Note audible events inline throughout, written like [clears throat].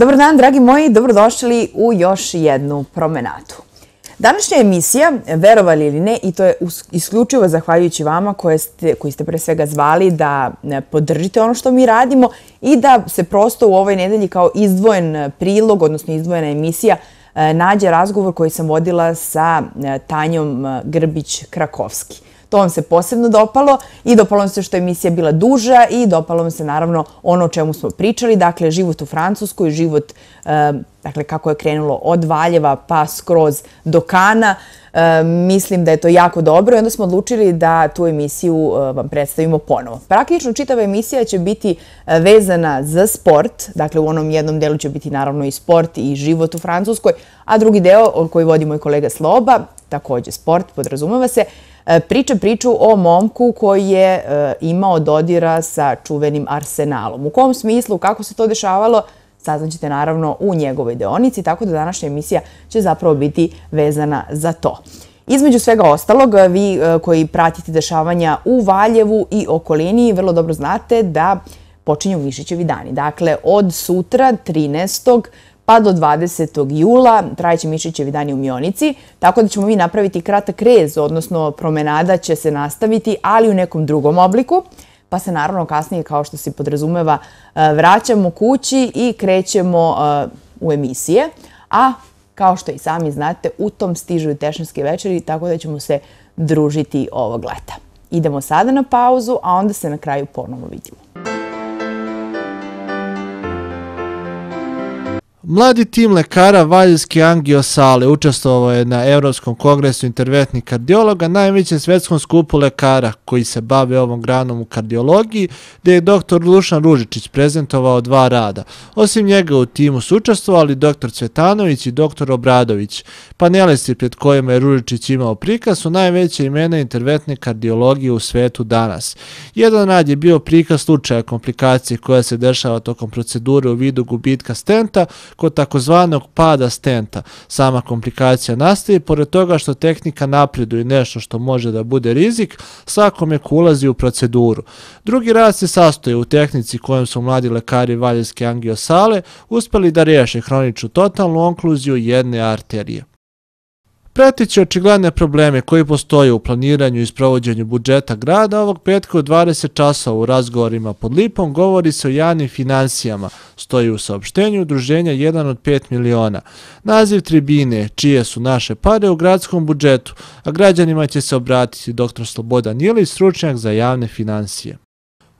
Dobar dan, dragi moji, dobrodošli u još jednu promenatu. Današnja emisija, verovali ili ne, i to je isključivo zahvaljujući vama koje ste, koji ste pre svega zvali da e, podržite ono što mi radimo i da se prosto u ovoj nedelji kao izdvojen prilog, odnosno izdvojena emisija, e, nađe razgovor koji sam vodila sa e, Tanjom Grbić-Krakovski. To vam se posebno dopalo i dopalo vam se što je emisija bila duža i dopalo vam se naravno ono o čemu smo pričali, dakle život u Francuskoj, život e, dakle, kako je krenulo od Valjeva pa skroz do Kana. E, mislim da je to jako dobro i onda smo odlučili da tu emisiju e, vam predstavimo ponovo. Praktično čitava emisija će biti vezana za sport, dakle u onom jednom delu će biti naravno i sport i život u Francuskoj, a drugi deo koji vodi moj kolega Sloba, također sport, podrazumava se, E, priča priču o momku koji je e, imao dodira sa čuvenim arsenalom. U kom smislu, kako se to dešavalo, saznaćete naravno u njegovoj deonici, tako da današnja emisija će zapravo biti vezana za to. Između svega ostalog, e, vi koji pratite dešavanja u Valjevu i okolini, vrlo dobro znate da počinju Višićevi dani. Dakle, od sutra 13 pa do 20. jula trajeće Mišićevi dani u Mionici, tako da ćemo mi napraviti kratak rez, odnosno promenada će se nastaviti, ali u nekom drugom obliku, pa se naravno kasnije, kao što se podrazumeva, e, vraćamo kući i krećemo e, u emisije, a kao što i sami znate, u tom stižu i tešanske večeri, tako da ćemo se družiti ovog leta. Idemo sada na pauzu, a onda se na kraju ponovno vidimo. Mladi tim lekara Valjski Angio Sale učestvovao je na Evropskom kongresu interventnih kardiologa, najvećem svjetskom skupu lekara koji se bave ovom granom u kardiologiji, gdje je dr. Lušan Ružičić prezentovao dva rada. Osim njega u timu su učestvovali dr. Cvetanović i dr. Obradović. Panelisti pred kojima je Ružičić imao prikaz su najveće imena interventne kardiologije u svetu danas. Jedan rad je bio prikaz slučaja komplikacije koja se dešava tokom procedure u vidu gubitka stenta, kod takozvanog pada stenta. Sama komplikacija nastaje pored toga što tehnika napreduje nešto što može da bude rizik svakome ko ulazi u proceduru. Drugi rad se sastoje u tehnici kojom su mladi lekari Valjevske angiosale uspeli da riješe hroniču totalnu onkluziju jedne arterije. Pratiće očigledne probleme koji postoje u planiranju i sprovođenju budžeta grada ovog petka u 20 časa u razgovorima pod Lipom govori se o javnim financijama, stoji u saopštenju udruženja 1 od 5 miliona. Naziv tribine, čije su naše pare u gradskom budžetu, a građanima će se obratiti dr. Sloboda Nili, stručnjak za javne financije.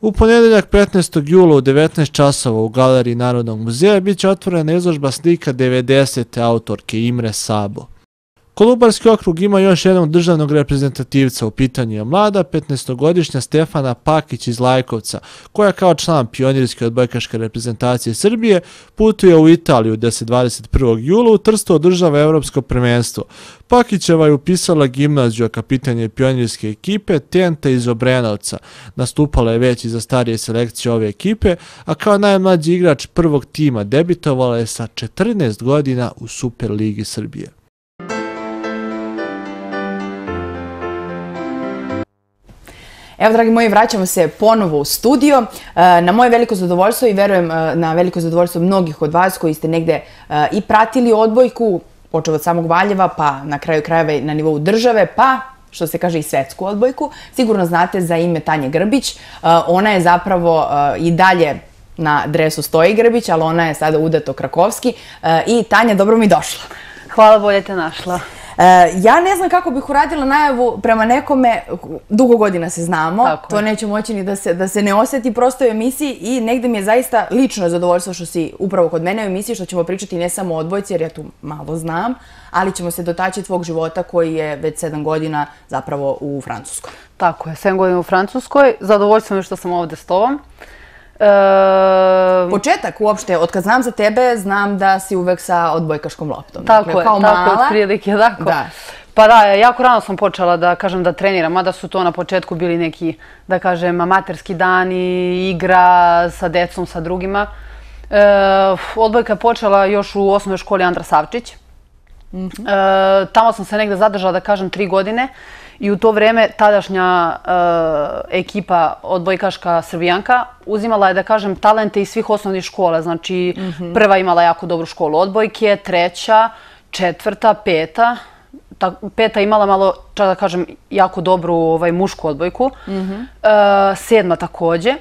U ponedeljak 15. jula u 19 časova u galeriji Narodnog muzeja biće otvorena izložba slika 90. autorke Imre Sabo. Kolubarski okrug ima još jednog državnog reprezentativca u pitanju je mlada 15-godišnja Stefana Pakić iz Lajkovca, koja kao član pionirske odbojkaške reprezentacije Srbije putuje u Italiju gdje se 21. jula u Trstu održava Evropsko prvenstvo. Pakićeva je upisala gimnaziju a kapitanje pionirske ekipe Tenta iz Obrenovca. Nastupala je već i za starije selekcije ove ekipe, a kao najmlađi igrač prvog tima debitovala je sa 14 godina u Superligi Srbije. Evo, dragi moji, vraćamo se ponovo u studio. E, na moje veliko zadovoljstvo i verujem e, na veliko zadovoljstvo mnogih od vas koji ste negde e, i pratili odbojku, počeo od samog Valjeva, pa na kraju krajeva i na nivou države, pa što se kaže i svetsku odbojku. Sigurno znate za ime Tanje Grbić. Ona je zapravo i dalje na dresu Stoji Grbić, ali ona je sada udato Krakovski. I Tanja, dobro mi došla. Hvala, bolje te našla. Eh, ja ne znam kako bih uradila najavu prema nekome, dugo godina se znamo, to neće moći ni da se, da se ne osjeti prosto u emisiji i negde mi je zaista lično zadovoljstvo što si upravo kod mene u emisiji, što ćemo pričati ne samo o odbojci, jer ja tu malo znam, ali ćemo se dotaći tvog života koji je već sedam godina zapravo u Francuskoj. Tako je, sedam godina u Francuskoj, zadovoljstvo mi što sam ovdje s tobom. Ehm, početak uopšte, od kad znam za tebe, znam da si uvek sa odbojkaškom loptom. Tako dakle, je, tako od prilike, tako. Pa da, jako rano sam počela da kažem da treniram, mada su to na početku bili neki, da kažem, amaterski dani, igra sa decom, sa drugima. Ehm, odbojka je počela još u osnovnoj školi Andra Savčić. Mhm. Ehm, tamo sam se negde zadržala, da kažem, tri godine. I u to vreme tadašnja eh, ekipa odbojkaška Srbijanka uzimala je, da kažem, talente iz svih osnovnih škola. Znači, mhm. prva imala jako dobru školu odbojke, treća, četvrta, peta. Peta imala malo, čak da kažem, jako dobru ovaj, mušku odbojku. Mhm. Eh, sedma također.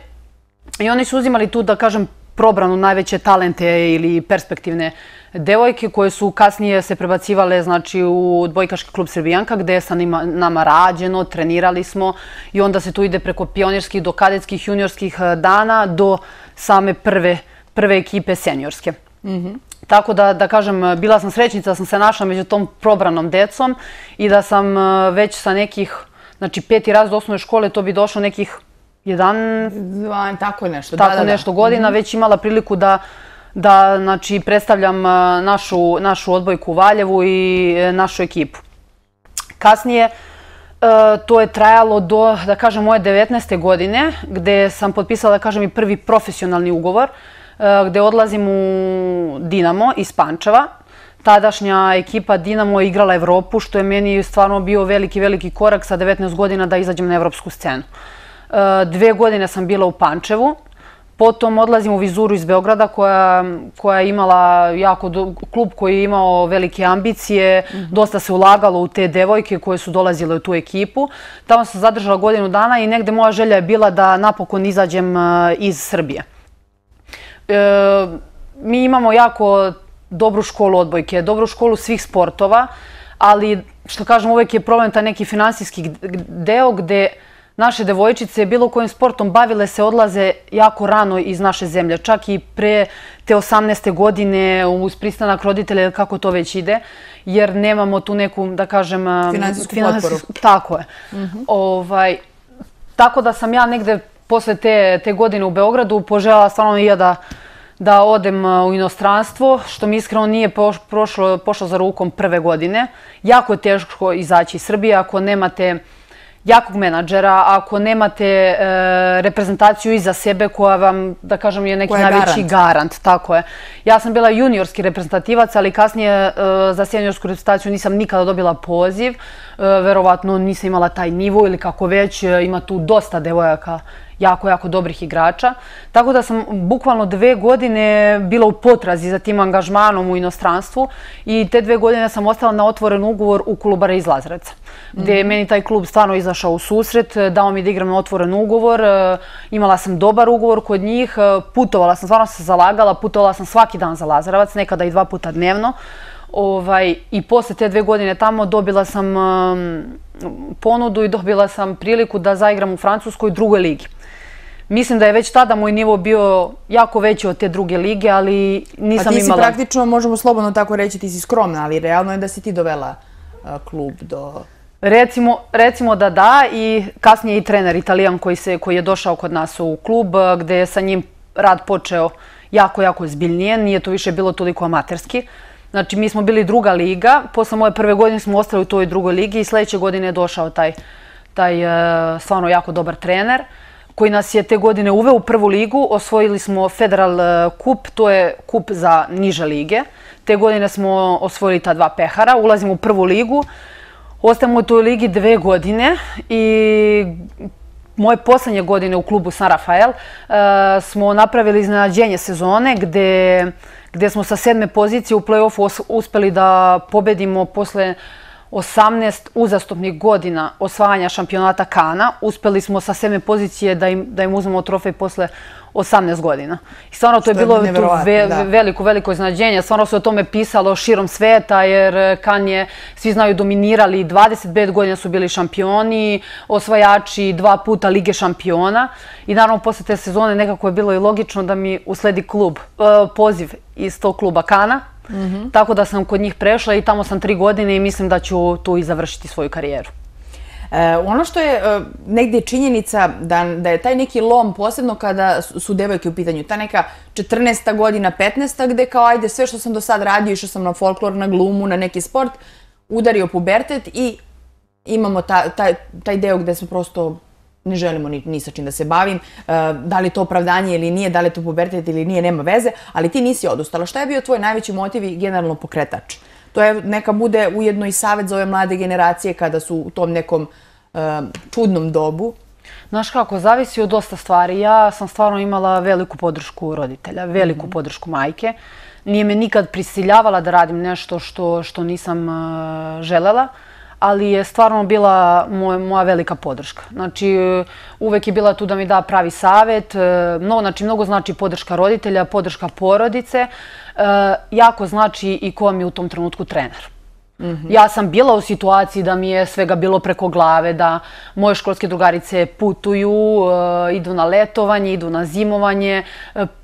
I oni su uzimali tu, da kažem, probranu najveće talente ili perspektivne devojke koje su kasnije se prebacivale znači, u Dvojkaški klub Srbijanka gde je sa nama rađeno, trenirali smo i onda se tu ide preko pionirskih do kadetskih juniorskih eh, dana do same prve, prve ekipe seniorske. Mm Tako da, da kažem, bila sam srećnica da sam se našla među tom probranom decom i da sam eh, već sa nekih, znači peti raz do osnovne škole, to bi došlo nekih 11... Tako nešto. Tako da, da, nešto da. godina. Mhm. Već imala priliku da da znači, predstavljam našu, našu odbojku u Valjevu i e, našu ekipu. Kasnije e, to je trajalo do, da kažem, moje 19. godine, gde sam potpisala, da kažem, i prvi profesionalni ugovor, e, gde odlazim u Dinamo iz Pančeva. Tadašnja ekipa Dinamo je igrala Evropu, što je meni stvarno bio veliki, veliki korak sa 19 godina da izađem na evropsku scenu. Uh, Eh, dve godine sam bila u Pančevu. Potom odlazim u vizuru iz Beograda koja je imala jako klub koji je imao velike ambicije. Mhm. Dosta se ulagalo u te devojke koje su dolazile u tu ekipu. Tamo sam zadržala godinu dana i negde moja želja je bila da napokon izađem eh, iz Srbije. Eh, mi imamo jako dobru školu odbojke, dobru školu svih sportova, ali što kažem uvek je problem ta neki finansijski deo gde... Naše devojčice bilo kojim sportom bavile se odlaze jako rano iz naše zemlje. Čak i pre te 18. godine uz pristanak roditelja ili kako to već ide. Jer nemamo tu neku, da kažem... Finansijsku finans... potporu. Tako je. Mm ovaj, tako da sam ja negde posle te, te godine u Beogradu poželjala stvarno i ja da, da odem u inostranstvo, što mi iskreno nije pošlo, pošlo za rukom prve godine. Jako je teško izaći iz Srbije ako nemate jakog menadžera, ako nemate e, reprezentaciju iza sebe koja vam, da kažem, je neki najveći garant. Tako je. Ja sam bila juniorski reprezentativac, ali kasnije e, za seniorsku reprezentaciju nisam nikada dobila poziv. E, verovatno nisam imala taj nivo ili kako već ima tu dosta devojaka jako, jako dobrih igrača. Tako da sam bukvalno dve godine bila u potrazi za tim angažmanom u inostranstvu i te dve godine sam ostala na otvoren ugovor u klubare iz Lazareca, Gdje je mhm. meni taj klub stvarno izašao u susret, dao mi da igram na otvoren ugovor. E, imala sam dobar ugovor kod njih, e, putovala sam, stvarno se zalagala, putovala sam svaki dan za Lazarevac, nekada i dva puta dnevno. Ovaj, I posle te dve godine tamo dobila sam ponudu i dobila sam priliku da zaigram u Francuskoj drugoj ligi. Mislim da je već tada moj nivo bio jako veći od te druge lige, ali nisam imala... Pa a ti si praktično, možemo slobodno tako reći, ti si skromna, ali realno je da si ti dovela klub do... Recimo da da i kasnije i trener italijan koji je došao kod nas u klub gde je sa njim rad počeo jako, jako zbiljnije. Nije to više bilo toliko amaterski. Znači mi smo bili druga liga, posle moje prve godine smo ostali u toj drugoj ligi i sledeće godine je došao taj stvarno jako dobar trener koji nas je te godine uveo u prvu ligu. Osvojili smo Federal e, kup, to je kup za niže lige. Te godine smo osvojili ta dva pehara, ulazimo u prvu ligu. Ostajemo u toj ligi dve godine i moje poslednje godine u klubu San Rafael e, smo napravili iznenađenje sezone gde gdje smo sa sedme pozicije u play-offu uspeli da pobedimo posle 18 uzastopnih godina osvajanja šampionata Kana, uspeli smo sa sveme pozicije da im uzmemo trofej posle 18 godina. I stvarno to je bilo veliko, veliko iznadženje. Stvarno se o tome pisalo širom sveta jer eh, Kan je, svi znaju, dominirali. 25 godina su bili šampioni, osvajači dva puta Lige šampiona. I naravno, posle te sezone nekako je bilo i logično da mi usledi klub, eh, poziv iz tog kluba Kana, Mhm. Tako da sam kod njih prešla i tamo sam tri godine i mislim da ću tu i završiti svoju karijeru. E, ono što je e, negdje činjenica da je taj neki lom posebno kada su devojke u pitanju, ta neka 14. godina, 15. gde kao ajde sve što sam do sad radio, što sam na folklor, na glumu, na neki sport, udario pubertet i imamo taj deo gde smo prosto ne želimo ni sa čim da se bavim, eh, da li to opravdanje ili nije, da li je to pubertet ili nije, nema veze, ali ti nisi odustala. Šta je bio tvoj najveći motiv i generalno pokretač? To je neka bude ujedno i savjet za ove mlade generacije kada su u tom nekom eh, čudnom dobu. Znaš kako, zavisi od dosta stvari. Ja sam stvarno imala veliku podršku roditelja, veliku mhm. podršku majke. Nije me nikad prisiljavala da radim nešto što što nisam eh, želela. Znaš kako, ali je stvarno bila moja velika podrška. Znači, e, uvek je bila tu da mi da pravi savjet. E, znači, mnogo znači podrška roditelja, podrška porodice. E, jako znači i ko mi je u tom trenutku trener. Mhm. Ja sam bila u situaciji da mi je svega bilo preko glave, da moje školske drugarice putuju, idu na letovanje, idu na zimovanje.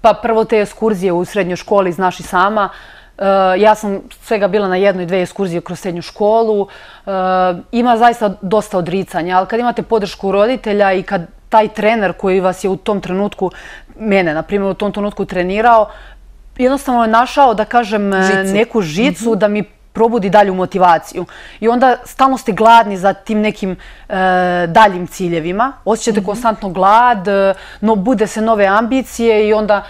Pa prvo te eskurzije u srednjoj školi, znaš i sama, Eh, ja sam svega bila na jednoj, dve ekskurzije kroz srednju školu. Eh, ima zaista dosta odricanja, ali kad imate podršku roditelja i kad taj trener koji vas je u tom trenutku, mene na primjer, u tom trenutku trenirao, jednostavno je našao, da kažem, eh, neku žicu mhm. da mi probudi dalju motivaciju. I onda stalno ste gladni za tim nekim daljim ciljevima. Osjećate mm konstantno glad, no bude se nove ambicije i onda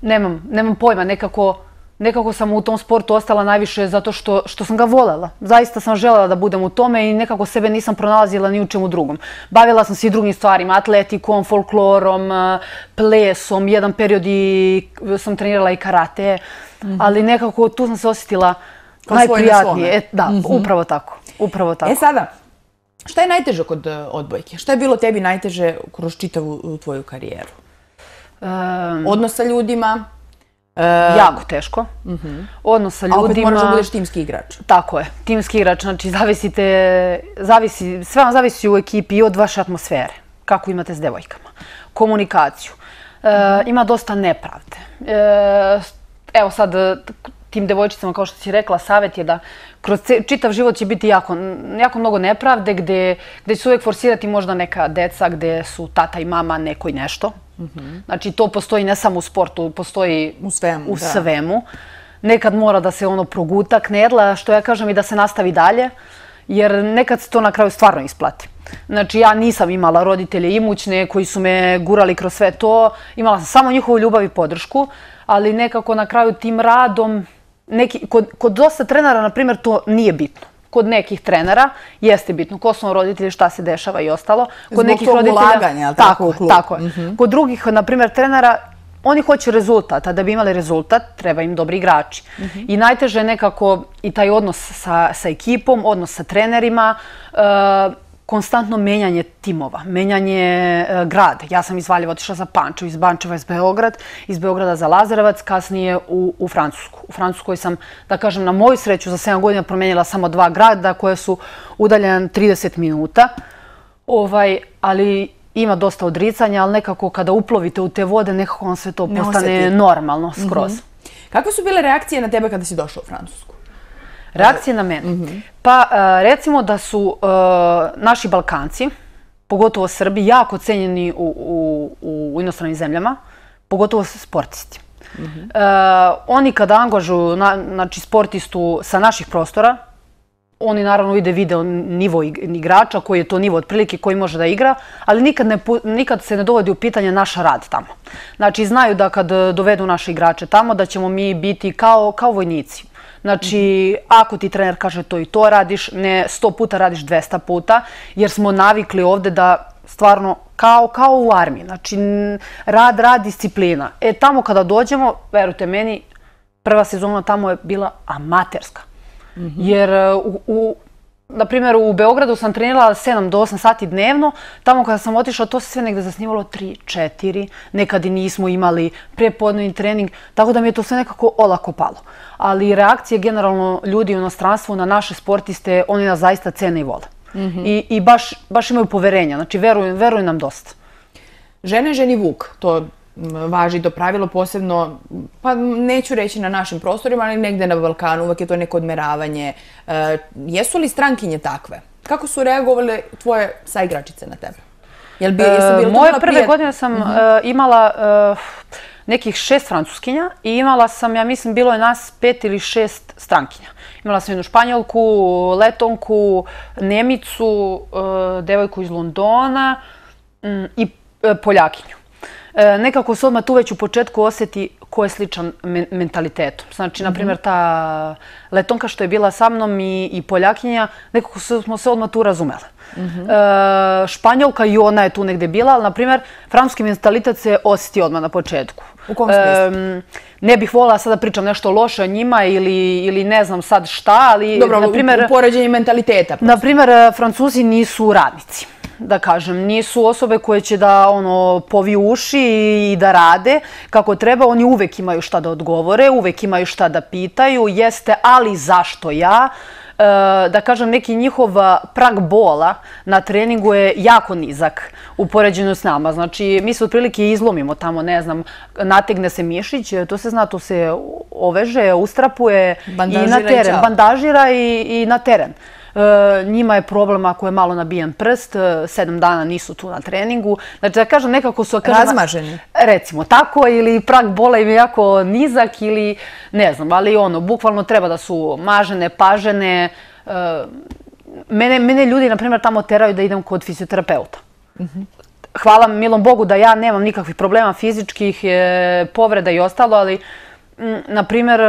nemam, nemam pojma, nekako nekako sam u tom sportu ostala najviše zato što, što sam ga voljela. Zaista sam želela da budem u tome i nekako sebe nisam pronalazila ni u čemu drugom. Bavila sam se i drugim stvarima, atletikom, folklorom, eh, plesom. Jedan period i sam trenirala i karate, mhm. ali nekako tu sam se osjetila Kao najprijatnije. E, da, mhm. upravo tako. Upravo e, tako. E sada, šta je najteže kod eh, odbojke? Šta je bilo tebi najteže kroz čitavu eh, tvoju karijeru? Um, Odnos sa ljudima, E, jako teško. Uh Odnos sa ljudima. A opet moraš da budeš timski igrač. Tako je, timski igrač. Znači, zavisite, zavisi, sve vam zavisi u ekipi i od vaše atmosfere. Kako imate s devojkama. Komunikaciju. E, ima dosta nepravde. E, evo sad, tim devojčicama, kao što si rekla, savjet je da kroz čitav život će biti jako, jako mnogo nepravde gdje, gdje će se uvijek forsirati možda neka deca gdje su tata i mama neko i nešto. Znači, to postoji ne samo u sportu, postoji u svemu. Nekad mora da se ono proguta, knedla, što ja kažem, i da se nastavi dalje, jer nekad se to na kraju stvarno isplati. Znači, ja nisam imala roditelje imućne koji su me gurali kroz sve to. Imala sam samo njihovu ljubav i podršku, ali nekako na kraju tim radom, kod dosta trenara, na primjer, to nije bitno kod nekih trenera jeste bitno ko su roditelji, šta se dešava i ostalo. Kod Zbog nekih roditelja, ulaganja, tako, tako, tako je. Mhm. Kod drugih, na primjer, trenera, oni hoće rezultat, a da bi imali rezultat, treba im dobri igrači. Mhm. I najteže je nekako i taj odnos sa, sa ekipom, odnos sa trenerima, e, konstantno menjanje timova, menjanje e, grada. Ja sam iz Valjeva otišla za Pančevo, iz Bančeva iz Beograd, iz Beograda za Lazarevac, kasnije u, u Francusku. U Francuskoj sam, da kažem, na moju sreću za 7 godina promijenila samo dva grada koje su udaljene 30 minuta. Ovaj, ali ima dosta odricanja, ali nekako kada uplovite u te vode, nekako vam sve to postane normalno skroz. Mm Kakve su bile reakcije na tebe kada si došla u Francusku? Reakcije na mene. Mhm. Pa eh, recimo da su eh, naši Balkanci, pogotovo Srbi, jako cenjeni u inostranim zemljama, pogotovo sportisti. Mhm. Eh, oni kada angažuju znači, sportistu sa naših prostora, oni naravno vide video nivo igrača, koji je to nivo otprilike koji može da igra, ali nikad se ne dovodi u pitanje naša rad tamo. Znači, znaju da kad dovedu naše igrače tamo, da ćemo mi biti kao vojnici. Znači, ako ti trener kaže to i to radiš, ne 100 puta radiš 200 puta, jer smo navikli ovde da stvarno kao, kao u armiji. Znači, rad, rad, disciplina. E, tamo kada dođemo, verujte meni, prva sezona tamo je bila amaterska. Mhm. Jer e, u, u, Na primjer, u Beogradu sam trenirala 7 do 8 sati dnevno. Tamo kada sam otišla, to se sve negde zasnivalo 3, 4. Nekad i nismo imali prepodnevni trening, tako da mi je to sve nekako olako palo. Ali reakcije generalno ljudi u inostranstvu na naše sportiste, oni nas zaista cene i vole. Mm I, i baš, baš imaju poverenja, znači veruju, veruju nam dosta. Žene ženi vuk, to važi do pravilo posebno, pa neću reći na našim prostorima, ali negde na Balkanu, uvek je to neko odmeravanje. E, jesu li strankinje takve? Kako su reagovali tvoje saigračice na tebe? Jel bi, e, moje prve godine sam mhm. e, imala nekih šest francuskinja i imala sam, ja mislim, bilo je nas pet ili šest strankinja. Imala sam jednu španjolku, letonku, nemicu, devojku iz Londona mm, i uh, poljakinju. E, nekako se odmah tu već u početku osjeti ko je sličan mentalitetom. Znači, na mhm. primjer, ta letonka što je bila sa mnom i Poljakinja, nekako smo se odmah tu razumele. Mhm. E, Španjolka i ona je tu negde bila, ali, na primjer, franski mentalitet se osjeti odmah na početku. U kom smislu? Ne bih volila sad da pričam nešto loše o njima ili ne znam sad šta, ali... Dobro, u poređenju mentaliteta. Na primjer, francuzi nisu radnici da kažem, nisu osobe koje će da ono, povi uši i da rade kako treba. Oni uvek imaju šta da odgovore, uvek imaju šta da pitaju, jeste ali zašto ja? E, da kažem neki njihov prag bola na treningu je jako nizak u poređenju s nama. Znači, mi se otprilike izlomimo tamo, ne znam, nategne se mišić, to se zna, to se oveže, ustrapuje i na teren. Bandažira i na teren. i na teren. E, njima je problem ako je malo nabijen prst, e, sedam dana nisu tu na treningu. Znači da kažem nekako su... Razmaženi. Recimo tako ili prag bola im je jako nizak ili ne znam, ali ono, bukvalno treba da su mažene, pažene. E, mene, mene ljudi, na primjer, tamo teraju da idem kod fizioterapeuta. Mm -hmm. Hvala milom Bogu da ja nemam nikakvih problema fizičkih, povreda i ostalo, ali, na primjer,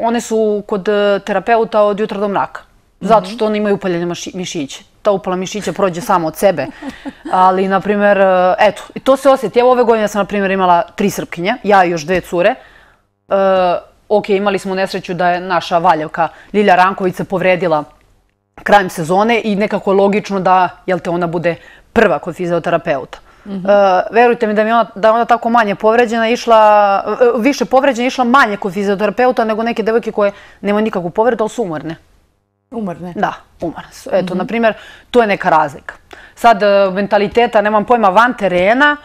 one su kod terapeuta od jutra do mraka zato što oni imaju upaljene mišiće. Ta upala mišića prođe samo od sebe. Ali, na primjer, eh, eto, to se osjeti. Evo ove godine sam, na primjer, imala tri srpkinje, ja i još dve cure. E, ok, imali smo nesreću da je naša valjevka Ranković se povredila krajem sezone i nekako je logično da, jel te, ona bude prva kod fizioterapeuta. Uh mhm. eh, -huh. verujte mi da mi ona, da ona tako manje povređena išla, više povređena išla manje kod fizioterapeuta nego neke devojke koje nemaju nikakvu povredu, ali su umorne. Umorne? Da, umorne su. Eto, mm -hmm. na primjer, to je neka razlika. Sad, e, mentaliteta, nemam pojma, van terena,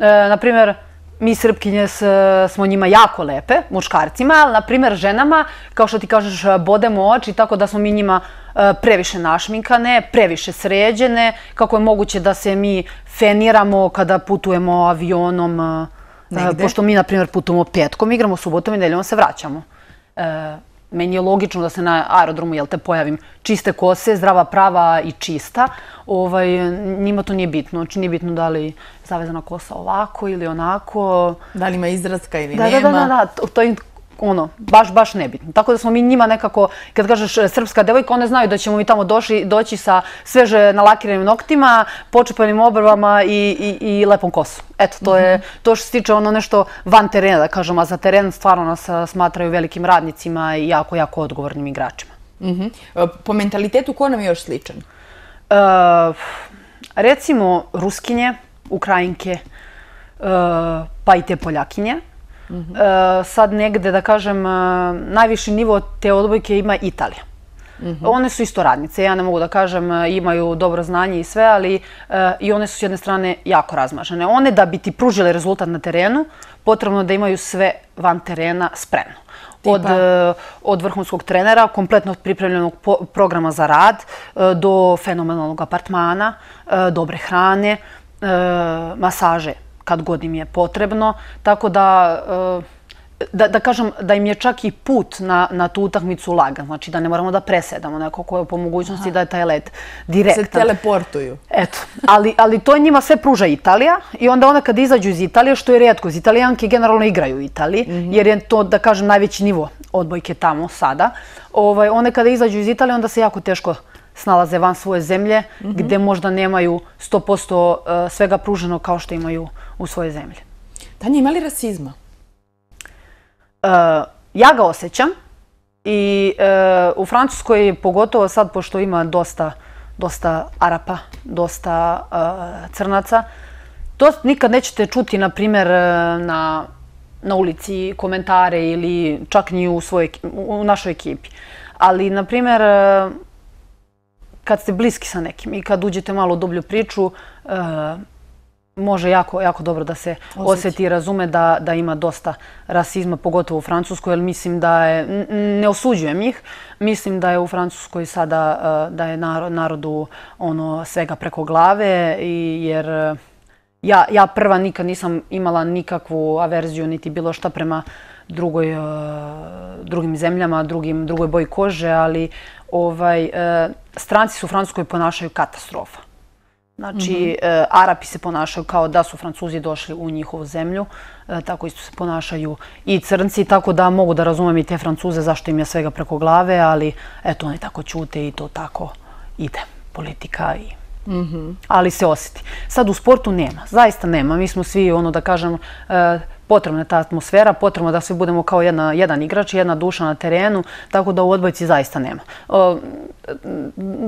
e, na primjer, mi Srpkinje s, smo njima jako lepe, muškarcima, ali na primjer ženama, kao što ti kažeš, bodemo oči, tako da smo mi njima e, previše našminkane, previše sređene, kako je moguće da se mi feniramo kada putujemo avionom, e, e pošto mi, na primjer, putujemo petkom, igramo subotom i neljom se vraćamo. E, meni je logično da se na aerodromu, jel pojavim čiste kose, zdrava prava i čista. Ovaj, njima to nije bitno. Znači nije bitno da li je zavezana kosa ovako ili onako. Da li ima izrazka ili nema. Da, da, da, da. To, je ono, baš, baš nebitno. Tako da smo mi njima nekako, kad kažeš e, srpska devojka, one znaju da ćemo mi tamo doši, doći sa sveže nalakiranim noktima, počupanim obrvama i, i, i lepom kosom. Eto, to je mhm. to što se tiče ono nešto van terena, da kažem, a za teren stvarno nas smatraju velikim radnicima i jako, jako odgovornim igračima. Mm Po mentalitetu, ko nam je još sličan? Uh, recimo, Ruskinje, Ukrajinke, uh, pa i te Poljakinje. Eh, sad negde, da kažem, eh, najviši nivo te odbojke ima Italija. Mhm. One su isto radnice, ja ne mogu da kažem, eh, imaju dobro znanje i sve, ali i one su s jedne strane jako razmažene. One da bi ti pružile rezultat na terenu, potrebno da imaju sve van terena spremno. Od vrhunskog trenera, kompletno pripremljenog programa za rad, do fenomenalnog apartmana, dobre hrane, masaže, kad god im je potrebno. Tako da, e, da, da kažem, da im je čak i put na, na tu utakmicu lagan. Znači da ne moramo da presedamo neko koje je po mogućnosti Aha. da je taj let direktan. Se teleportuju. Eto, ali, ali to njima sve pruža Italija i onda onda kad izađu iz Italije, što je rijetko, iz Italijanke generalno igraju u Italiji, mm -hmm. jer je to, da kažem, najveći nivo odbojke tamo sada, ovaj, one kada izađu iz Italije, onda se jako teško snalaze van svoje zemlje, mm -hmm. gde možda nemaju 100% e, svega pruženo kao što imaju u svoje zemlje. Tanja, ima li rasizma? E, ja ga osjećam i e, u Francuskoj, pogotovo sad pošto ima dosta dosta Arapa, dosta e, crnaca, to nikad nećete čuti, na primjer, na ulici komentare ili čak ni u našoj ekipi. Ali, na primjer, kad ste bliski sa nekim i kad uđete malo u dublju priču, može jako jako dobro da se osjeti i razume da da ima dosta rasizma, pogotovo u Francuskoj, jer mislim da je, ne osuđujem ih, mislim da je u Francuskoj sada, eh, da je narod, narodu ono svega preko glave, i jer eh, ja ja prva nikad nisam imala nikakvu averziju, niti bilo šta prema drugoj, eh, drugim zemljama, drugim, drugoj boji kože, ali ovaj, stranci su u Francuskoj ponašaju katastrofa. Znači, mhm. e, Arapi se ponašaju kao da su Francuzi došli u njihovu zemlju, e, tako isto se ponašaju i crnci, tako da mogu da razumem i te Francuze zašto im je svega preko glave, ali eto, oni tako čute i to tako ide, politika i... Mhm. Ali se osjeti. Sad u sportu nema, zaista nema. Mi smo svi, ono da kažem, e, potrebna je ta atmosfera, potrebno da svi budemo kao jedan igrač, jedna duša na terenu, tako da u odbojci zaista nema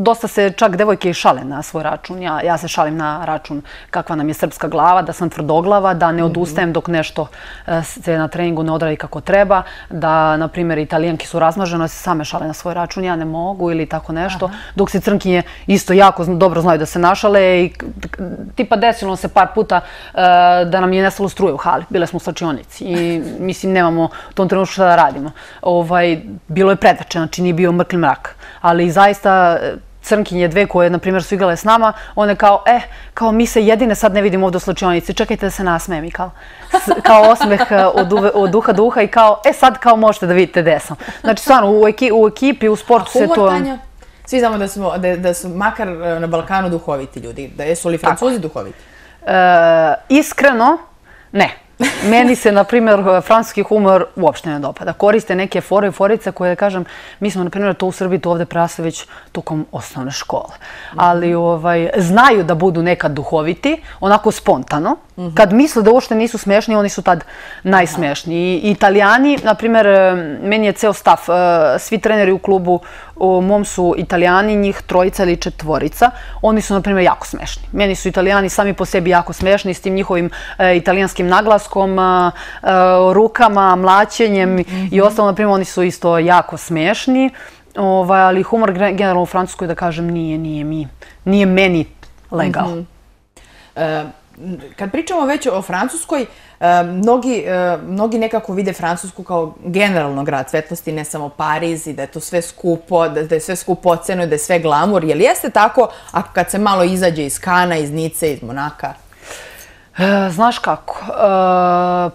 dosta se čak devojke i šale na svoj račun. Ja, se šalim na račun kakva nam je srpska glava, da sam tvrdoglava, da ne mhm. odustajem dok nešto e, se na treningu ne odradi kako treba, da, na primjer, italijanki su razmažene, se same šale na svoj račun, ja ne mogu ili tako nešto. Dok se crnkinje isto jako dobro znaju da se našale i tipa desilo se par puta e, da nam je nestalo struje u hali. Bile smo u slačionici i [laughs] mislim nemamo u tom trenutku šta da radimo. Ovaj, bilo je predvače, znači nije bio mrkli mrak, ali zaista zaista e, crnkinje dve koje, na primjer, su igrale s nama, one kao, eh, kao mi se jedine sad ne vidimo ovdje u slučajnici, čekajte da se nasmijem i kao, kao osmeh e, od, duha duha i kao, e sad kao možete da vidite gde sam. Znači, stvarno, u, ekipi, u sportu se to... Svi znamo da su, da, da su makar e, na Balkanu duhoviti ljudi, da jesu li Francuzi duhoviti? iskreno, ne. Meni se, na primjer, francuski humor uopšte ne dopada. Koriste neke fore i forica koje, da kažem, mi smo, na primjer, to u Srbiji, to ovde Prasović, tokom osnovne škole. Ali ovaj, znaju da budu nekad duhoviti, onako spontano, Mhm. Kad misle da uopšte nisu smešni, oni su tad najsmešniji. I italijani, na primjer, e, meni je ceo stav, e, svi treneri u klubu, u mom su italijani, njih trojica ili četvorica, oni su, na primjer, jako smešni. Meni su italijani sami po sebi jako smešni, s tim njihovim e, italijanskim naglaskom, rukama, mlaćenjem i mhm. ostalo, na primjer, oni su isto jako smešni. Ovaj, ali humor, generalno u Francuskoj, da kažem, nije meni legal. Mhm kad pričamo već o Francuskoj, e, e, mnogi nekako vide Francusku kao generalno grad svetlosti, ne samo Pariz i da je to sve skupo, da je sve skupo oceno i da je sve glamur. Jel jeste tako kad se malo izađe iz Kana, iz Nice, iz Monaka? E, znaš kako,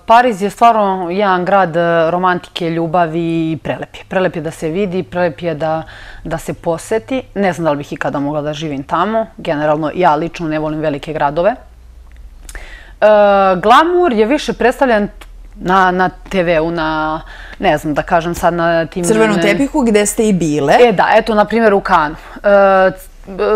Pariz je stvarno jedan grad romantike, ljubavi i prelep je. Prelep je da se vidi, prelep je da se poseti. Ne znam da li bih ikada mogla da živim tamo. Generalno, ja lično ne volim velike gradove. Eh, glamur je više predstavljan na TV-u, na, ne znam da kažem sad, na tim... Crvenu tepiku gdje ste i bile. E da, eto, na primjer, u Kanu. Eh,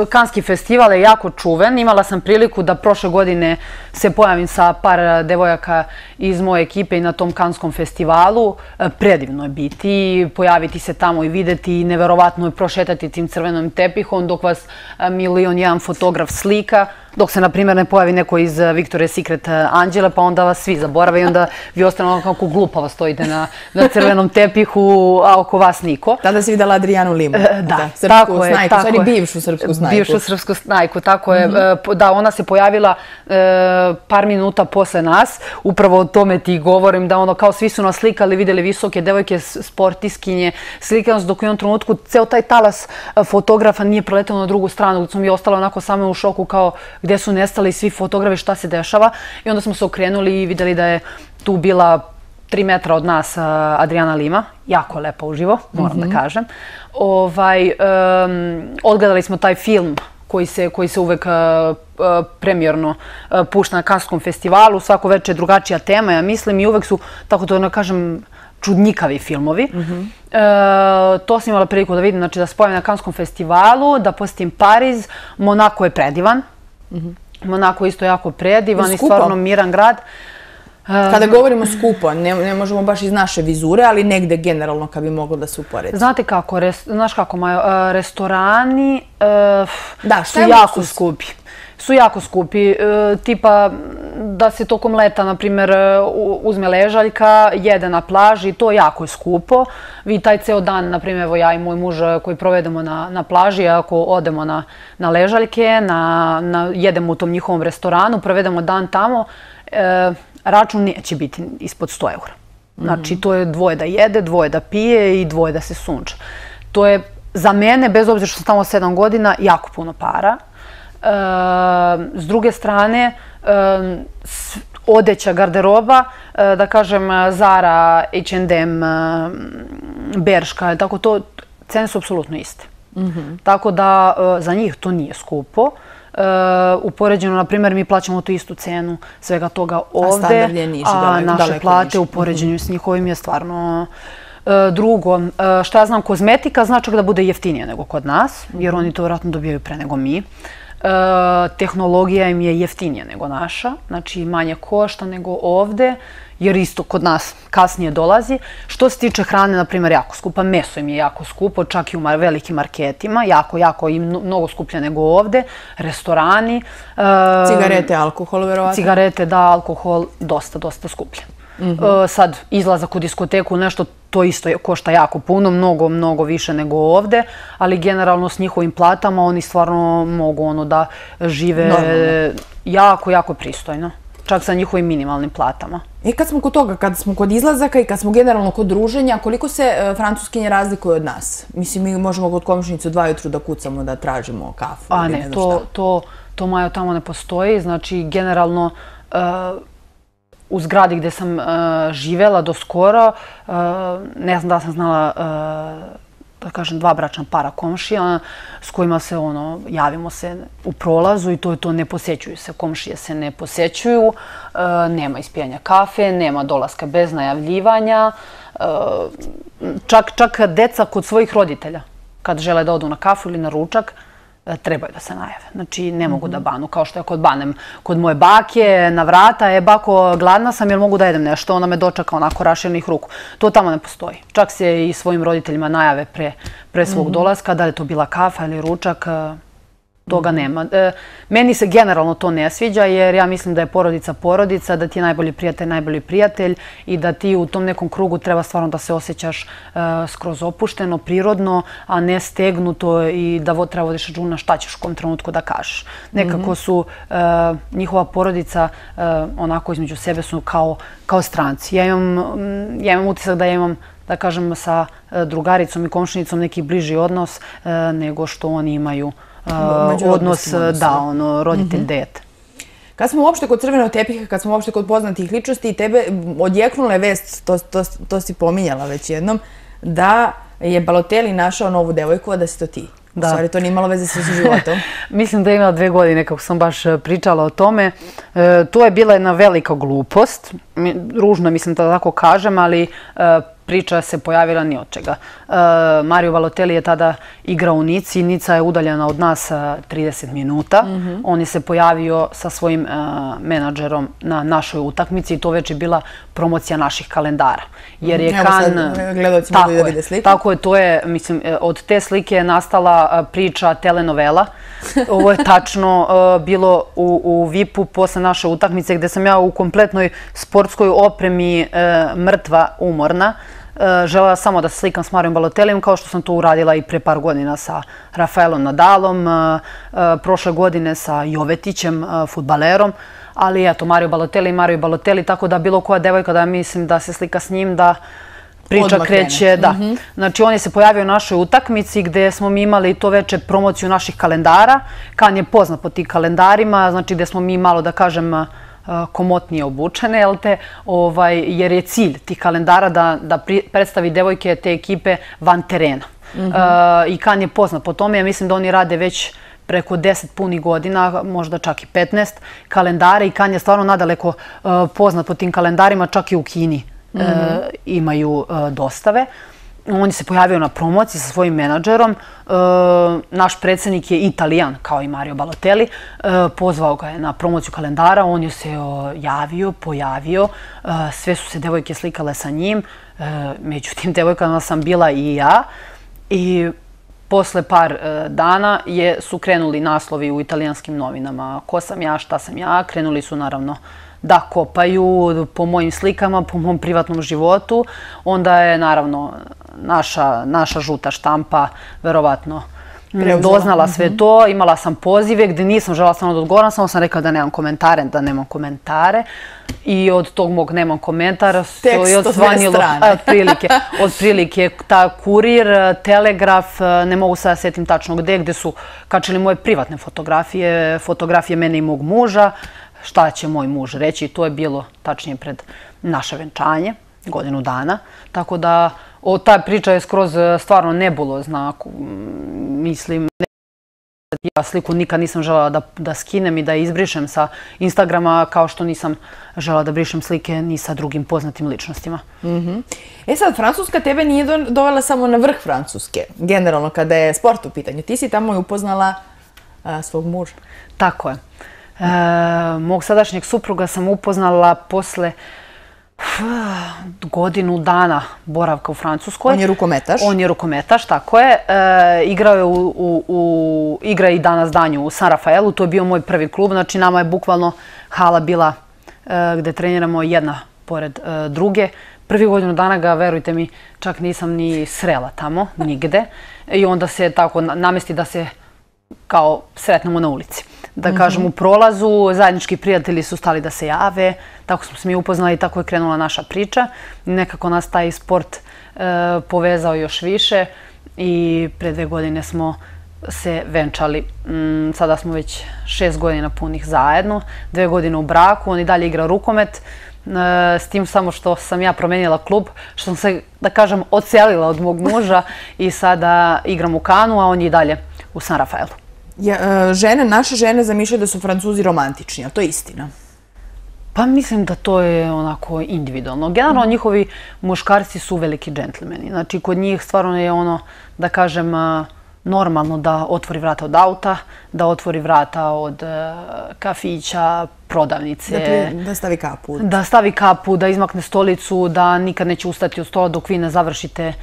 kanski festival je jako čuven. Imala sam priliku da prošle godine se pojavim sa par eh, devojaka iz moje ekipe i na tom Kanskom festivalu, eh, predivno je biti, pojaviti se tamo i videti i neverovatno je prošetati tim crvenom tepihom dok vas eh, milion jedan fotograf slika, dok se na primjer ne pojavi neko iz Victoria's Secret Anđele pa onda vas svi zaborave i onda vi ostane ono kako glupa vas stojite na, na crvenom tepihu, a oko vas niko. Tada si videla Adrijanu Limu. Da, tako snajku. je. Tako Sorry, bivšu srpsku snajku. Bivšu srpsku snajku, tako je. Mhm. Da, ona se pojavila par minuta posle nas, upravo o tome ti govorim, da ono kao svi su nas slikali, videli visoke devojke, sportiskinje, slikali nas dok u jednom trenutku ceo taj talas e, fotografa nije proletao na drugu stranu, gdje smo mi ostali onako samo u šoku kao gdje su nestali svi fotografi, šta se dešava. I onda smo se okrenuli i videli da je tu bila tri metra od nas e, Adriana Lima, jako lepa uživo, moram da mhm. kažem. Ovaj, um, odgledali smo taj film koji se, koji se uvek e, e, premjerno e, pušta na Kanskom festivalu. Svako večer je drugačija tema, ja mislim, i uvek su, tako to da kažem, čudnjikavi filmovi. Mhm. To sam imala priliku da vidim, znači da spojem na Kanskom festivalu, da posetim Pariz, Monako je predivan. Mhm. Monako je isto jako predivan i stvarno miran grad. Skupo? Um, Kada govorimo skupo, ne ne možemo baš iz naše vizure, ali negde generalno kad bi moglo da se uporedi. Znate kako, znaš kako, Majo, uh, restorani uh, da, su jako skupi. Su jako skupi, uh, tipa da se tokom leta, na primjer, uzme ležaljka, jede na plaži, to je jako skupo. Vi taj ceo dan, na primjer, evo ja i moj muž koji provedemo na na plaži, ako odemo na na ležaljke, na, na, jedemo u tom njihovom restoranu, provedemo dan tamo, račun neće biti ispod 100 eura. Znači, to je dvoje da jede, dvoje da pije i dvoje da se sunče. To je za mene, bez obzira što sam tamo 7 godina, jako puno para. E, s druge strane, ehm, odeća garderoba, eh, da kažem, Zara, H&M, e, ehm, Berška, tako to, cene su apsolutno iste. Mm Tako da, eh, za njih to nije skupo. Uh, upoređeno, na primjer, mi plaćamo tu istu cenu svega toga ovdje, a naše plate u poređenju mhm. s njihovim je stvarno... Uh, drugo, uh, što ja znam, kozmetika znači da bude jeftinija nego kod nas, jer oni to vratno dobijaju pre nego mi. Tehnologija im je jeftinija nego naša, znači manje košta nego ovdje jer isto kod nas kasnije dolazi. Što se tiče hrane, na primjer, jako skupa, meso im je jako skupo, čak i u velikim marketima, jako, jako i mnogo skuplje nego ovde, restorani. E, cigarete, alkohol, verovatno. Cigarete, da, alkohol, dosta, dosta skuplje. Mhm. E, sad, izlazak u diskoteku, nešto, to isto košta jako puno, mnogo, mnogo više nego ovde, ali generalno s njihovim platama oni stvarno mogu ono, da žive jako, jako pristojno čak sa njihovim minimalnim platama. I kad smo kod toga, kad smo kod izlazaka i kad smo generalno kod druženja, koliko se e, francuskinje razlikuju od nas? Mislim, mi možemo kod komšnice dva jutru da kucamo, da tražimo kafu. A ne, to, to, to majo tamo ne postoji. Znači, generalno, e, u zgradi gde sam e, živela do skoro, ne znam da sam znala da kažem, dva bračna para komšija s kojima se, ono, javimo se u prolazu i to je to, ne posećuju se, komšije se ne posećuju, e, nema ispijanja kafe, nema dolaska bez najavljivanja, e, čak, čak deca kod svojih roditelja, kad žele da odu na kafu ili na ručak, E, trebaju da se najave. Znači, ne mogu da mhm. banu, kao što ja kod banem kod moje bake, na vrata, e, bako, gladna sam, jel mogu da jedem nešto? Ona me dočeka onako raširnih ruku. To tamo ne postoji. Čak se i svojim roditeljima najave pre svog mhm. dolaska, da li je to bila kafa ili ručak, e, toga nema. E, meni se generalno to ne sviđa jer ja mislim da je porodica porodica, da ti je najbolji prijatelj najbolji prijatelj i da ti u tom nekom krugu treba stvarno da se osjećaš e, skroz opušteno, prirodno, a ne stegnuto i da treba vodiš džuna šta ćeš u kom trenutku da kažeš. Nekako mhm. su e, njihova porodica onako između sebe su kao stranci. Mm, ja imam utisak da imam da kažem sa drugaricom i komšnicom neki bliži odnos nego što oni imaju odnos e, da, ono, roditelj mhm. deta. Kad smo uopšte kod crvenog tepiha, kad smo uopšte kod poznatih ličnosti i tebe odjeknula je vest, to si pominjala već jednom, da je Baloteli našao novu devojku, a da si to ti. Da. U stvari, to nije imalo veze sa životom. [laughs] Mislim da je imala dve godine, kako sam baš e, pričala o tome. E, to je bila jedna velika glupost. Ružno mislim da tako kažem, ali priča se pojavila ni od čega. E, Mario Valoteli je tada igrao u Nici. Nica je udaljena od nas 30 e, minuta. Mhm. On je se pojavio sa svojim e, menadžerom na našoj utakmici i to već je bila promocija naših kalendara. Jer je mhm. Kan... Tako je, to je, mislim, od te slike je nastala priča telenovela. [laughs] Ovo je tačno bilo u VIP-u posle naše utakmice gde sam ja u kompletnoj sportskoj opremi mrtva, umorna. E, Žela samo da se slikam s Marijom Balotelijom kao što sam to uradila i pre par godina sa Rafaelom Nadalom, e, e, prošle godine sa Jovetićem, futbalerom. Ali eto, Mario Baloteli i Mario Baloteli, tako da bilo koja devojka da mislim da se slika s njim, da priča kreće. da. Mhm. Znači on je se pojavio u našoj utakmici gdje smo mi imali to veče promociju naših kalendara. Kan je poznat po tih kalendarima, znači gdje smo mi malo da kažem komotnije obučene, jel te, ovaj, jer je cilj tih kalendara da predstavi devojke te ekipe van terena. Mhm. I Kan je poznat po tome, ja mislim da oni rade već preko 10 punih godina, možda čak i 15 kalendare i Kan je stvarno nadaleko poznat po tim kalendarima, čak i u Kini mhm. imaju dostave. On je se pojavio na promociji sa svojim menadžerom. E, naš predsednik je italijan, kao i Mario Balotelli. E, pozvao ga je na promociju kalendara. On je se e, javio, pojavio. Sve su se devojke slikale sa njim. Međutim, [laughs] devojkama sam bila i ja. I posle par dana su krenuli naslovi u italijanskim novinama. Ko sam ja, šta sam ja. Krenuli su, naravno, da kopaju po mojim slikama, po mom privatnom životu. Onda je, naravno, naša žuta štampa verovatno doznala sve mhm. to. Imala sam pozive gdje nisam žela stvarno da odgovoram, samo sam rekao da nemam komentare, da nemam komentare. I od tog mog nemam komentara to je odzvanilo od prilike ta kurir, telegraf, e, ne mogu sada setim tačno gdje gdje su kačeli moje privatne fotografije, fotografije mene i mog muža, šta će moj muž reći. To je bilo tačnije pred naše venčanje, godinu dana. Tako da o, ta priča je skroz e, stvarno nebulozna, ako mislim, ne ja sliku nikad nisam žela da, da skinem i da izbrišem sa Instagrama kao što nisam žela da brišem slike ni sa drugim poznatim ličnostima. Mm -hmm. E sad, Francuska tebe nije dovela samo na vrh Francuske, generalno kada je sport u pitanju. Ti si tamo upoznala a, svog muža. Tako je. E, mog sadašnjeg supruga sam upoznala posle uh, godinu dana boravka u Francuskoj. On je rukometaš. On je rukometaš, tako je. E, igra je i danas danju u San Rafaelu. To je bio moj prvi klub. Znači, nama je bukvalno hala bila e, gde treniramo jedna pored e, druge. Prvi godinu dana ga, verujte mi, čak nisam ni srela tamo, nigde. I onda se tako namesti da se kao sretnemo na ulici da kažem, u mhm. prolazu. Zajednički prijatelji su stali da se jave. Tako smo se mi upoznali i tako je krenula naša priča. Nekako nas taj sport e, povezao još više i pre dve godine smo se venčali. Mm, sada smo već šest godina punih zajedno, dve godine u braku, on i dalje igra rukomet, e, s tim samo što sam ja promenila klub, što sam se, da kažem, ocelila od mog muža i sada igram u kanu, a on je i dalje u San Rafaelu. E, žene, naše žene zamišljaju da su francuzi romantični, ali to je istina. Pa mislim da to je onako individualno. Generalno mhm. njihovi muškarci su veliki džentlmeni. Znači kod njih stvarno je ono, da kažem, e, normalno da otvori vrata od auta, da otvori vrata od e, kafića, prodavnice. Da, stavi kapu. Da stavi kapu, da izmakne stolicu, da nikad neće ustati od stola dok vi ne završite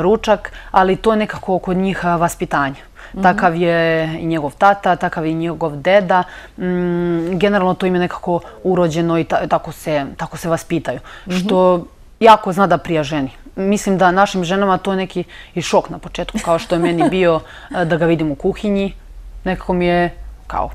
ručak, ali to je nekako kod njih vaspitanje takav je i njegov tata, takav je i njegov deda. Mm, generalno to im je nekako urođeno i tako se vas pitaju. Mhm. Što jako zna da prija ženi. Mislim da našim ženama to je neki i šok na početku, kao što je meni bio [laughs] eh, da ga vidim u kuhinji. Nekako mi je kao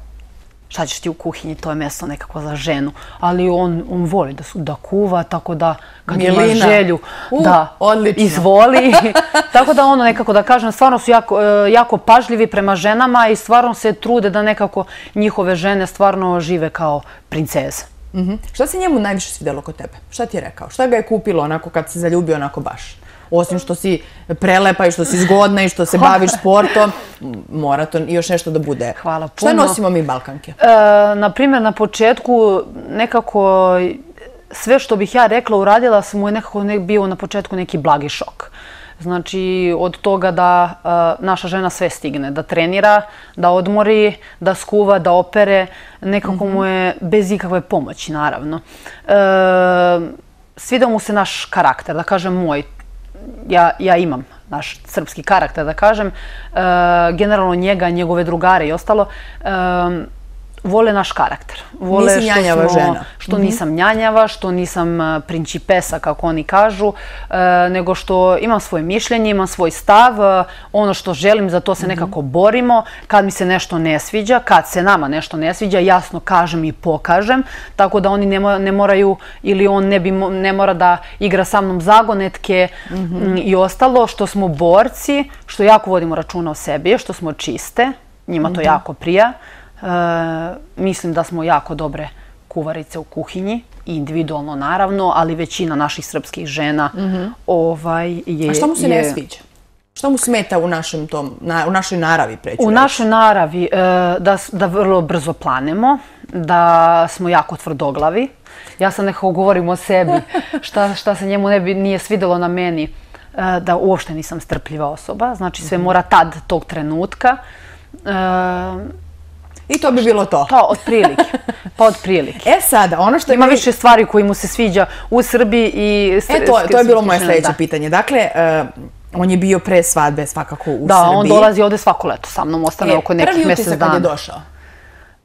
šta ćeš ti u kuhinji, to je mjesto nekako za ženu. Ali on, on voli da, su, da kuva, tako da kad ima želju u, da odlično. izvoli. [laughs] tako da ono nekako da kažem, stvarno su jako, eh, jako pažljivi prema ženama i stvarno se trude da nekako njihove žene stvarno žive kao princeze. Mm -hmm. Šta se njemu najviše svidjelo kod tebe? Šta ti je rekao? Šta ga je kupilo onako kad se zaljubio onako baš? osim što si prelepa i što si zgodna i što se baviš [laughs] sportom, mora to još nešto da bude. Hvala puno. Šta nosimo mi Balkanke? E, Naprimjer, na početku nekako sve što bih ja rekla uradila sam mu je nekako bio na početku neki blagi šok. Znači, od toga da e, naša žena sve stigne, da trenira, da odmori, da skuva, da opere, nekako mhm. mu je bez ikakve pomoći, naravno. E, Svidao mu se naš karakter, da kažem moj, ja, ja imam naš srpski karakter, da kažem, e, generalno njega, njegove drugare i ostalo, e, vole naš karakter. Vole mhm. nisam njanjava što, žena. Što nisam mm -hmm. njanjava, što nisam principesa, kako oni kažu, e, nego što imam svoje mišljenje, imam svoj stav, e, ono što želim, za to se mhm. nekako borimo. Kad mi se nešto ne sviđa, kad se nama nešto ne sviđa, jasno kažem i pokažem, tako da oni ne, ne moraju ili on ne, bi, ne mora da igra sa mnom zagonetke mm -hmm. i ostalo, što smo borci, što jako vodimo računa o sebi, što smo čiste, njima to mm -hmm. jako prija, Eh, mislim da smo jako dobre kuvarice u kuhinji, individualno naravno, ali većina naših srpskih žena mhm. ovaj, je... A što mu se ne sviđa? Što mu smeta u našem tom, na, u našoj naravi? U našoj naravi eh, da da vrlo brzo planemo, da smo jako tvrdoglavi. Ja sam nekako govorim o sebi, [laughs] šta šta se njemu ne bi, nije svidjelo na meni, eh, da uopšte nisam strpljiva osoba. Znači sve mhm. mora tad, tog trenutka. Znači I to bi bilo to. To, od prilike. Pa od prilike. E sada, ono što... Ima više stvari koje mu se sviđa u Srbiji i... E to, to je bilo moje sljedeće pitanje. Dakle, e, on je bio pre svadbe svakako u Srbiji. Da, on dolazi ovdje svako leto sa mnom, ostane e, oko nekih mjesec dana. Prvi utisak kad je došao?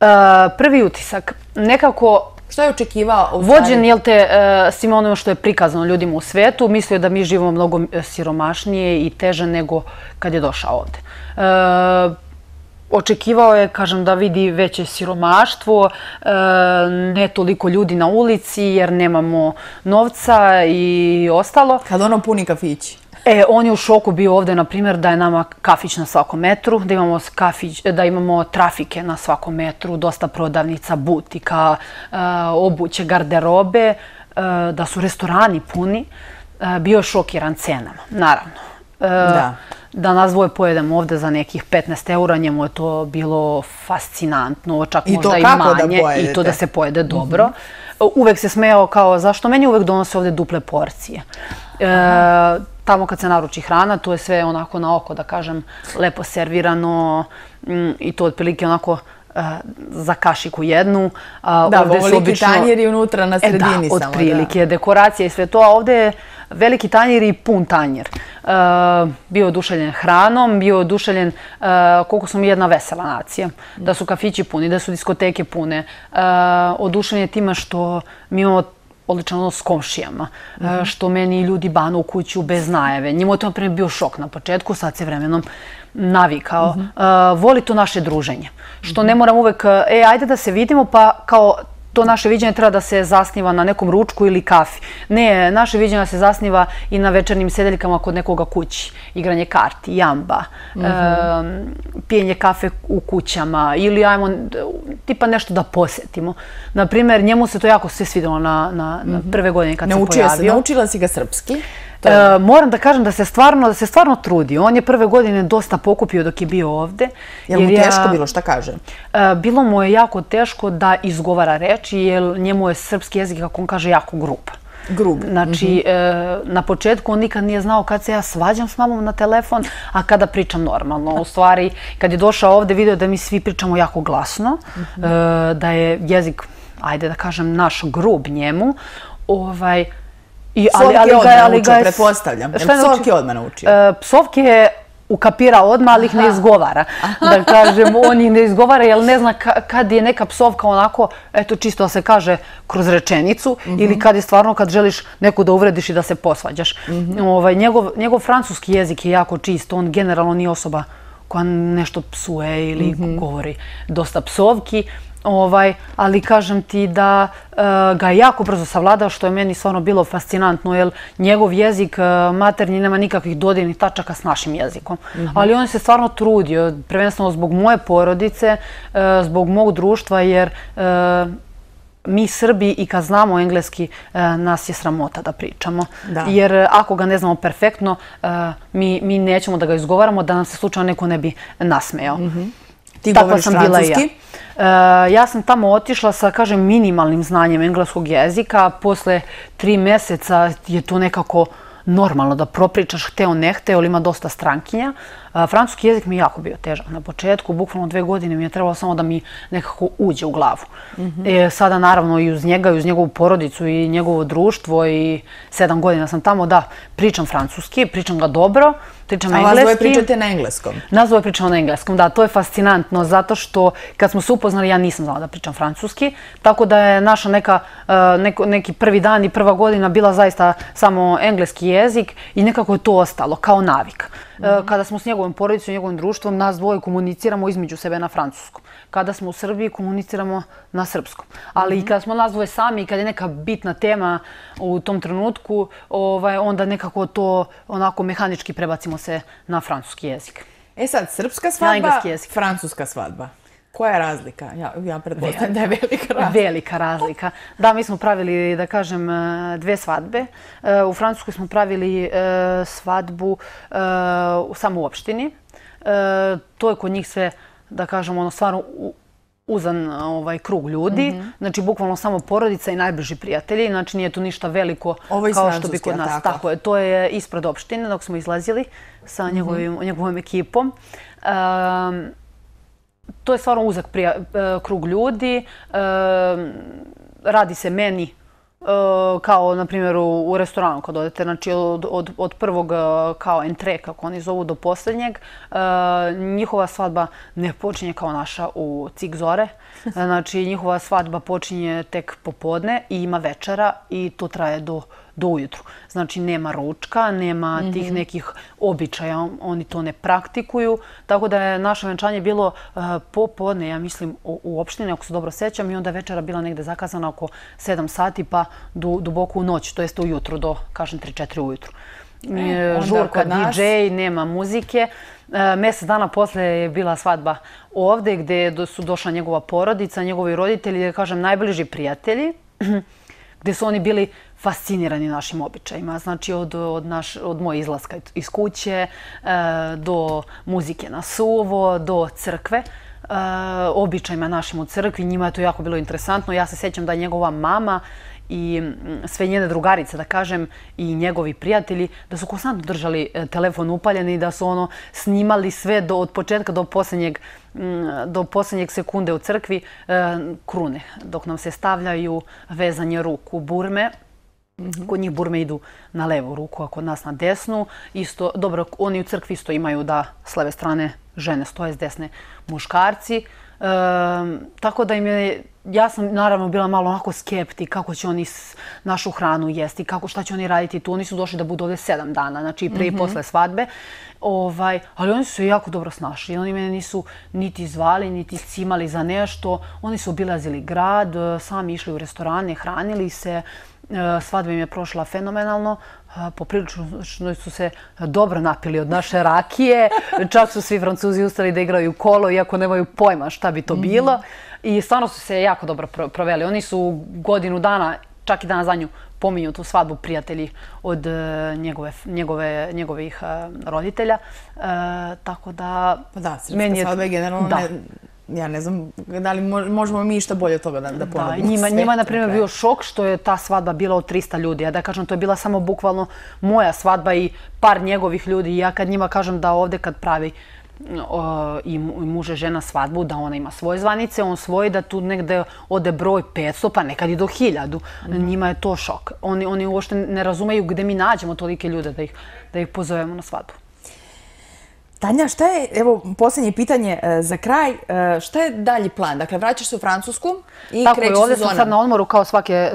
E, prvi utisak, nekako... Što je očekivao? Vođen, jel te, svima onome što je prikazano ljudima u svetu, mislio da mi živimo mnogo siromašnije i teže nego kad je došao ovdje očekivao je, kažem, da vidi veće siromaštvo, e, ne toliko ljudi na ulici jer nemamo novca i ostalo. Kad ono puni kafići. E, on je u šoku bio ovdje, na primjer, da je nama kafić na svakom metru, da imamo, kafić, da imamo trafike na svakom metru, dosta prodavnica, butika, e, obuće, garderobe, e, da su restorani puni. Bio je šokiran cenama, naravno. Da da nas dvoje pojedemo ovde za nekih 15 eura, njemu je to bilo fascinantno, čak I možda i manje. I to da se pojede mhm. dobro. Uvek se smejao kao, zašto meni uvek donose ovde duple porcije? E, tamo kad se naruči hrana, to je sve onako na oko, da kažem, lepo servirano mm, i to otprilike onako Eh, za kašiku jednu. Eh, da, veliki tanjer je unutra na e, sredini samo. Da, otprilike, dekoracija i sve to. A ovdje je veliki tanjer i pun tanjer. Eh, bio odušeljen hranom, bio odušeljen koliko smo jedna vesela nacija. Da su kafići puni, da su diskoteke pune. Odušeljen je tima što mi imamo odličan odnos s komšijama, e, što meni ljudi banu u kuću bez najave. Njima je to, na bio šok na početku, sad se vremenom navikao. E, voli to naše druženje. Što ne moram uvek, e, ajde da se vidimo, pa kao to naše viđenje treba da se zasniva na nekom ručku ili kafi. Ne, naše viđenje se zasniva i na večernim sedeljkama kod nekoga kući. Igranje karti, jamba, mhm. pijenje kafe u kućama ili ajmo tipa nešto da posjetimo. Naprimjer, njemu se to jako sve svidilo na mhm. prve godine kad se pojavio. Naučila si ga srpski? Naučila si ga srpski je. E, moram da kažem da se stvarno, da se stvarno trudi. On je prve godine dosta pokupio dok je bio ovde. Je li mu teško bilo šta kaže? E, bilo mu je jako teško da izgovara reči jer njemu je srpski jezik, kako on kaže, jako grub. Grub. Znači, mhm. e, na početku on nikad nije znao kad se ja svađam s mamom na telefon, a kada pričam normalno. U stvari, kad je došao ovde, video da mi svi pričamo jako glasno, mhm. da je jezik, ajde da kažem, naš grub njemu. Ovaj, I, ali, Psovke ali, odmah naučio, pretpostavljam. Psovke je odmah naučio. Psovke je ukapira odmah, ali ih ne izgovara. Da kažem, [laughs] on ih ne izgovara, jer ne zna kad je neka psovka onako, eto, čisto da se kaže, kroz rečenicu, ili mhm. kad je stvarno, kad želiš neko da uvrediš i da se posvađaš. Mhm. ovaj, Njegov njegov francuski jezik je jako čist, on generalno nije osoba koja nešto psuje ili mhm. govori dosta psovki. Ovaj, ali kažem ti da e, ga je jako brzo savladao, što je meni stvarno bilo fascinantno, jer njegov jezik e, maternji nema nikakvih dodijenih tačaka s našim jezikom. Mhm. Ali on se stvarno trudio, prvenstveno zbog moje porodice, e, zbog mog društva, jer mi Srbi i kad znamo engleski, nas je sramota da pričamo. Jer ako ga ne znamo perfektno, mi mi nećemo da ga izgovaramo, da nam se slučajno neko ne bi nasmejao. Mhm. Ti Tako govoriš sam francuski. Ja. E, ja sam tamo otišla sa, kažem, minimalnim znanjem engleskog jezika. Posle tri meseca je to nekako normalno da propričaš hteo ne hteo, ali ima dosta strankinja. E, francuski jezik mi je jako bio težak na početku, bukvalno dve godine mi je trebalo samo da mi nekako uđe u glavu. Mm -hmm. e, sada naravno i uz njega i uz njegovu porodicu i njegovo društvo i sedam godina sam tamo, da, pričam francuski, pričam ga dobro, pričamo A vas dvoje pričate na engleskom? Nas dvoje pričamo na engleskom, da, to je fascinantno, zato što kad smo se upoznali, ja nisam znala da pričam francuski, tako da je naša neka, e, neki prvi dan i prva godina bila zaista samo engleski jezik i nekako je to ostalo, kao navik. E, mhm. Kada smo s njegovom porodicom, njegovim društvom, nas dvoje komuniciramo između sebe na francuskom kada smo u Srbiji komuniciramo na srpskom. Ali i kada smo nas dvoje sami i kada je neka bitna tema u tom trenutku, ovaj, onda nekako to onako mehanički prebacimo se na francuski jezik. E sad, srpska svadba, francuska svadba. Koja je razlika? Ja, ja predpostavljam da je velika razlika. Velika razlika. Da, mi smo pravili, da kažem, eh, dve svadbe. Eh, u Francuskoj smo pravili eh, svadbu samo u opštini. To je kod njih sve da kažem, ono stvarno uzan ovaj krug ljudi, mm -hmm. znači bukvalno samo porodica i najbliži prijatelji, znači nije tu ništa veliko Ovo kao što bi kod nas. Tako. tako je, to je ispred opštine dok smo izlazili sa mhm. njegovim, mm -hmm. njegovom ekipom. Um, to je stvarno uzak prija, uh, krug ljudi, um, radi se meni Eh, kao, na primjer, u restoranu kad odete, znači od, od prvog eh, kao entre, kako oni zovu, do posljednjeg, eh, njihova svadba ne počinje kao naša u cik zore. [laughs] Znači, njihova svadba počinje tek popodne i ima večera i to traje do do ujutru. Znači, nema ručka, nema mm -hmm. tih mhm. nekih običaja, oni to ne praktikuju. Tako da je naše venčanje bilo uh, popodne, ja mislim, u, u opštini, ako se dobro sećam, i onda večera bila negde zakazana oko 7 sati, pa du, duboko u noć, to jeste ujutru, do, kažem, 3-4 ujutru. E, mm, Žurka, nas... DJ, nema muzike. E, eh, mjesec dana posle je bila svadba ovde gde su došla njegova porodica, njegovi roditelji, da kažem, najbliži prijatelji, [clears throat] gde su oni bili fascinirani našim običajima. Znači, od, od, naš, od moje izlaska iz kuće e, do muzike na suvo, do crkve. E, običajima našim u crkvi, njima je to jako bilo interesantno. Ja se sjećam da je njegova mama i sve njene drugarice, da kažem, i njegovi prijatelji, da su konstantno držali e, telefon upaljen i da su ono snimali sve do, od početka do posljednjeg do posljednjeg sekunde u crkvi krune, dok nam se stavljaju vezanje ruku burme Mhm. Kod njih burme idu na levu ruku, a kod nas na desnu. Isto, dobro, oni u crkvi isto imaju da s leve strane žene stoje, s desne muškarci. tako da im je, ja sam naravno bila malo onako skeptik kako će oni našu hranu jesti, kako, šta će oni raditi tu. Oni su došli da budu ovdje sedam dana, znači i prije i mm posle svadbe. Ovaj, ali oni su se jako dobro snašli. Oni mene nisu niti zvali, niti cimali za nešto. Oni su obilazili grad, e, sami išli u restorane, hranili se. E, svadba im je prošla fenomenalno. E, poprilično su se dobro napili od naše rakije. Čak su svi francuzi ustali da igraju kolo, iako nemaju pojma šta bi to bilo. Mhm. I stvarno su se jako dobro proveli. Oni su godinu dana, čak i dana za nju, pominju tu svadbu prijatelji od e, njegove, njegove, njegovih roditelja. tako da... Da, srpska meni je... svadba je generalno ne, Ja ne znam da li možemo mi išta bolje od toga da ponudimo. Njima, na primjer, bio šok što je ta svadba bila od 300 ljudi. Ja da kažem, to je bila samo bukvalno moja svadba i par njegovih ljudi. Ja kad njima kažem da ovde kad pravi i muže žena svadbu, da ona ima svoje zvanice, on svoje, da tu negde ode broj 500, pa nekad i do 1000. Mhm. Njima je to šok. Oni, oni uošte ne razumeju gde mi nađemo tolike ljude da ih, da ih pozovemo na svadbu. Tanja, šta je, evo, posljednje pitanje e, za kraj, e, šta je dalji plan? Dakle, vraćaš se u Francusku i kreći sezonom. Tako je, ovdje sam sad na odmoru kao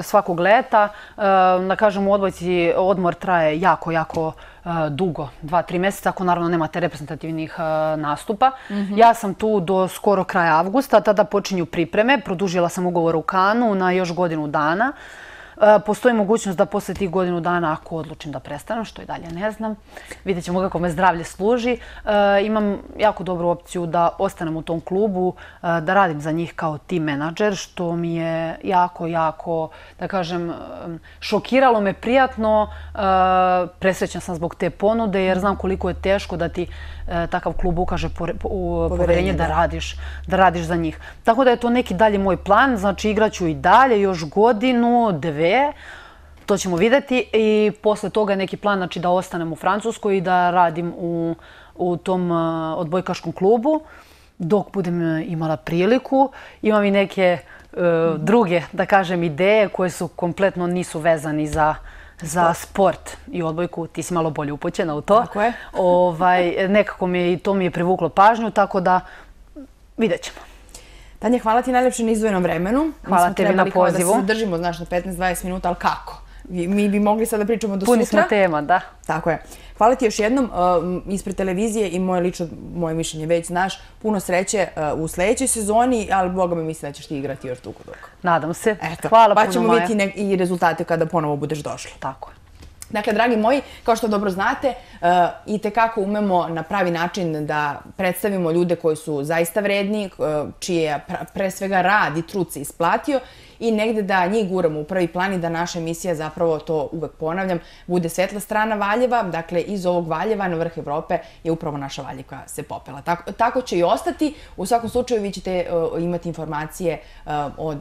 svakog leta. Na e, kažem, u odvojci odmor traje jako, jako dugo, dva, tri mjeseca, ako naravno nemate reprezentativnih nastupa. Mhm. Ja sam tu do skoro kraja avgusta, tada počinju pripreme, produžila sam ugovor u Kanu na još godinu dana. Eh, postoji mogućnost da posle tih godinu dana, ako odlučim da prestanem, što i dalje ne znam, vidjet ćemo kako me zdravlje služi, eh, imam jako dobru opciju da ostanem u tom klubu, eh, da radim za njih kao team manager, što mi je jako, jako, da kažem, šokiralo me prijatno. Presrećan sam zbog te ponude, jer znam koliko je teško da ti E, takav klub ukaže poverenje da radiš za njih. Tako da je to neki dalje moj plan, znači igraću i dalje, još godinu, dve, to ćemo vidjeti i posle toga je neki plan znači da ostanem u Francuskoj i da radim u tom e, odbojkaškom klubu dok budem e, imala priliku. Imam i neke druge, da kažem, ideje koje su kompletno nisu vezani za za sport i odbojku. Ti si malo bolje upoćena u to. Tako ovaj, Nekako mi je i to mi je privuklo pažnju, tako da vidjet ćemo. Tanja, hvala ti najljepše na izdvojenom vremenu. Hvala tebi na pozivu. Mi smo trebali da se držimo, znaš, na 15-20 minuta, ali Kako? mi bi mogli sada pričamo do sutra. Puni smo tema, da. Tako je. Hvala ti još jednom uh, ispred televizije i moje lično, moje mišljenje već znaš. Puno sreće uh, u sljedećoj sezoni, ali Boga mi misli da ćeš ti igrati još dugo dok. Nadam se. Eto, Hvala pa ćemo vidjeti i rezultate kada ponovo budeš došla. Tako je. Dakle, dragi moji, kao što dobro znate, uh, i tekako umemo na pravi način da predstavimo ljude koji su zaista vredni, uh, čije pra, pre svega rad i trud isplatio i negde da njih guramo u prvi plan i da naša emisija, zapravo to uvek ponavljam, bude svetla strana Valjeva. Dakle, iz ovog Valjeva na vrh Evrope je upravo naša Valje koja se popela. Tako će i ostati. U svakom slučaju vi ćete e, imati informacije e, o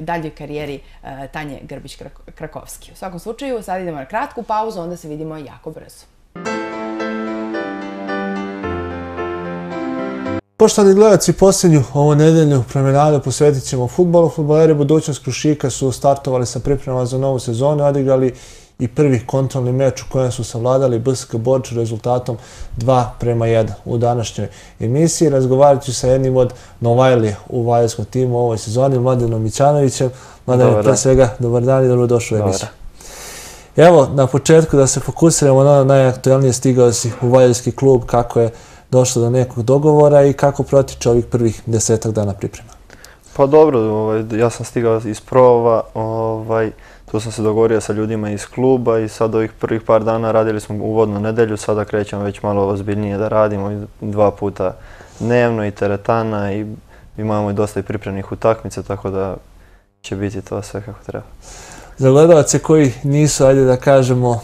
daljoj karijeri e, Tanje Grbić-Krakovski. U svakom slučaju, sad idemo na kratku pauzu, onda se vidimo jako brzo. Thank you. Poštani gledaci, posljednju ovo nedeljnu promenadu posvetit ćemo futbolu. Futboleri Budućnost Krušika su startovali sa pripremama za novu sezonu, odigrali i prvi kontrolni meč u kojem su savladali BSK Borč rezultatom 2 prema 1 u današnjoj emisiji. Razgovarat ću sa jednim od Novajli u Vajerskom timu u ovoj sezoni, Mladenom Mićanovićem. Mladen, pre svega, dobar dan i dobrodošao u emisiju. Evo, na početku da se fokusiramo na najaktuelnije stigao si u Vajerski klub, kako je došlo do nekog dogovora i kako protiče ovih prvih desetak dana priprema? Pa dobro, ovaj, ja sam stigao iz prova, ovaj, tu sam se dogovorio sa ljudima iz kluba i sad ovih prvih par dana radili smo uvodnu nedelju, sada krećemo već malo ozbiljnije da radimo dva puta dnevno i teretana i imamo i dosta i pripremnih utakmice, tako da će biti to sve kako treba za gledalce koji nisu, ajde da kažemo,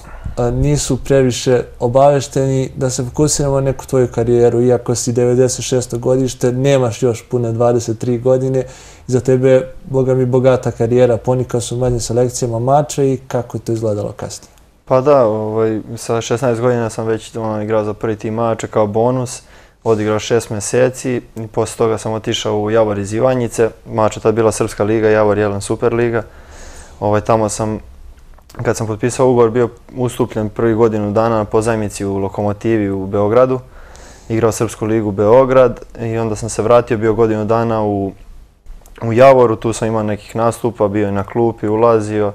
nisu previše obavešteni, da se fokusiramo na neku tvoju karijeru, iako si 96. godište, nemaš još pune 23 godine, za tebe, boga mi, bogata karijera, ponikao su manje selekcijama mača i kako je to izgledalo kasnije? Pa da, ovaj, sa 16 godina sam već ono, igrao za prvi tim mača kao bonus, odigrao šest meseci i posle toga sam otišao u Javor iz Ivanjice, mača tad bila Srpska liga, Javor Jelen Super liga, Ovaj, tamo sam, kad sam potpisao ugovor, bio ustupljen prvi godinu dana na pozajmici u Lokomotivi u Beogradu. Igrao Srpsku ligu Beograd i onda sam se vratio, bio godinu dana u, u Javoru, tu sam imao nekih nastupa, bio i na klupi, ulazio.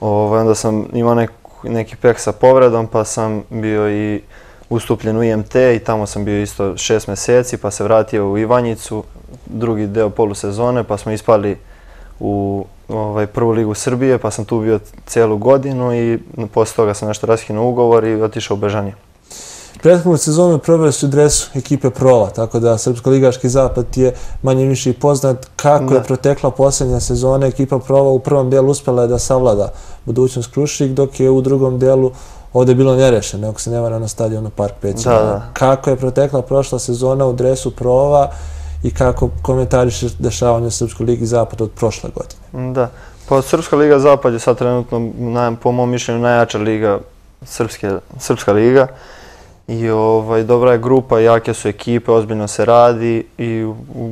Ovaj, onda sam imao nek, neki pek sa povredom, pa sam bio i ustupljen u IMT i tamo sam bio isto šest meseci, pa se vratio u Ivanjicu, drugi deo polusezone, pa smo ispali u Ovaj, prvu ligu Srbije, pa sam tu bio celu godinu i posle toga sam nešto raskinuo ugovor i otišao u Bežanje. Prethodnu sezonu probao su dresu ekipe Prova, tako da Srpsko ligaški zapad je manje više i poznat kako je protekla posljednja sezona. Ekipa Prova u prvom delu uspjela je da savlada budućnost Krušik, dok je u drugom delu ovdje bilo nerešeno, ako se ne vara na stadionu Park Peća. Kako je protekla prošla sezona u dresu Prova, i kako komentariš dešavanje Srpske ligi zapada od prošle godine. Da, pa Srpska liga Zapad je sad trenutno, po mom mišljenju, najjača liga Srpske, Srpska liga. I ovaj, dobra je grupa, jake su ekipe, ozbiljno se radi i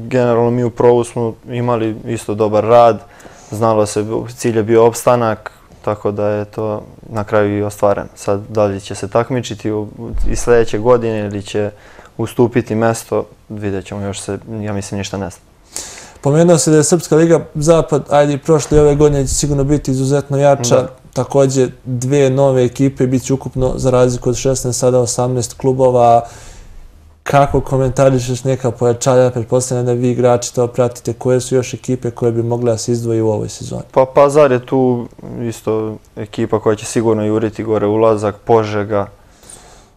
generalno mi u provu smo imali isto dobar rad. Znalo se, cilj je bio opstanak, tako da je to na kraju i ostvaren. Sad, da li će se takmičiti i sljedeće godine ili će ustupiti mesto, vidjet ćemo još se, ja mislim, ništa ne zna. Pomenuo se da je Srpska Liga Zapad, ajde i prošle ove godine će sigurno biti izuzetno jača. Također dve nove ekipe bit će ukupno za razliku od 16, sada 18 klubova. Kako komentarišeš neka pojačalja, pretpostavljam da vi igrači to pratite, koje su još ekipe koje bi mogle da se izdvoji u ovoj sezoni? Pa Pazar je tu isto ekipa koja će sigurno juriti gore ulazak, Požega,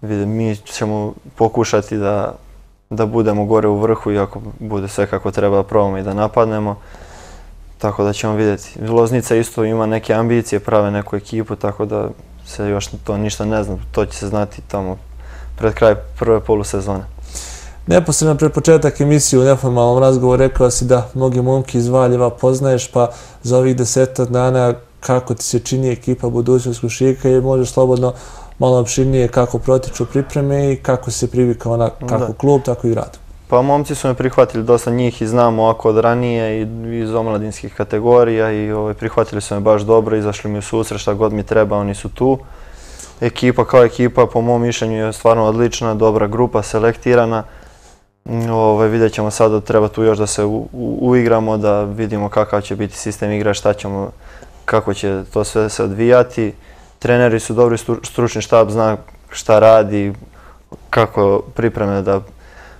vidim, mi ćemo pokušati da, da budemo gore u vrhu i ako bude sve kako treba, probamo i da napadnemo. Tako da ćemo vidjeti. Loznica isto ima neke ambicije, prave neku ekipu, tako da se još to ništa ne zna. To će se znati tamo pred kraj prve polusezone. Neposredno pred početak emisije u neformalnom razgovoru rekao si da mnogi momke iz Valjeva poznaješ, pa za ovih deseta dana kako ti se čini ekipa budućnosti u Šika i možeš slobodno malo opširnije kako protiču pripreme i kako se privikao na kako klub, tako i grad. Pa momci su me prihvatili dosta njih i znamo ako od ranije i iz omladinskih kategorija i ovaj, prihvatili su me baš dobro, izašli mi u susre šta god mi treba, oni su tu. Ekipa kao ekipa po mom mišljenju je stvarno odlična, dobra grupa, selektirana. Mm, ovaj, vidjet ćemo sad da treba tu još da se uigramo, da vidimo kakav će biti sistem igra, šta ćemo, kako će to sve se odvijati treneri su dobri, stručni štab zna šta radi, kako pripreme da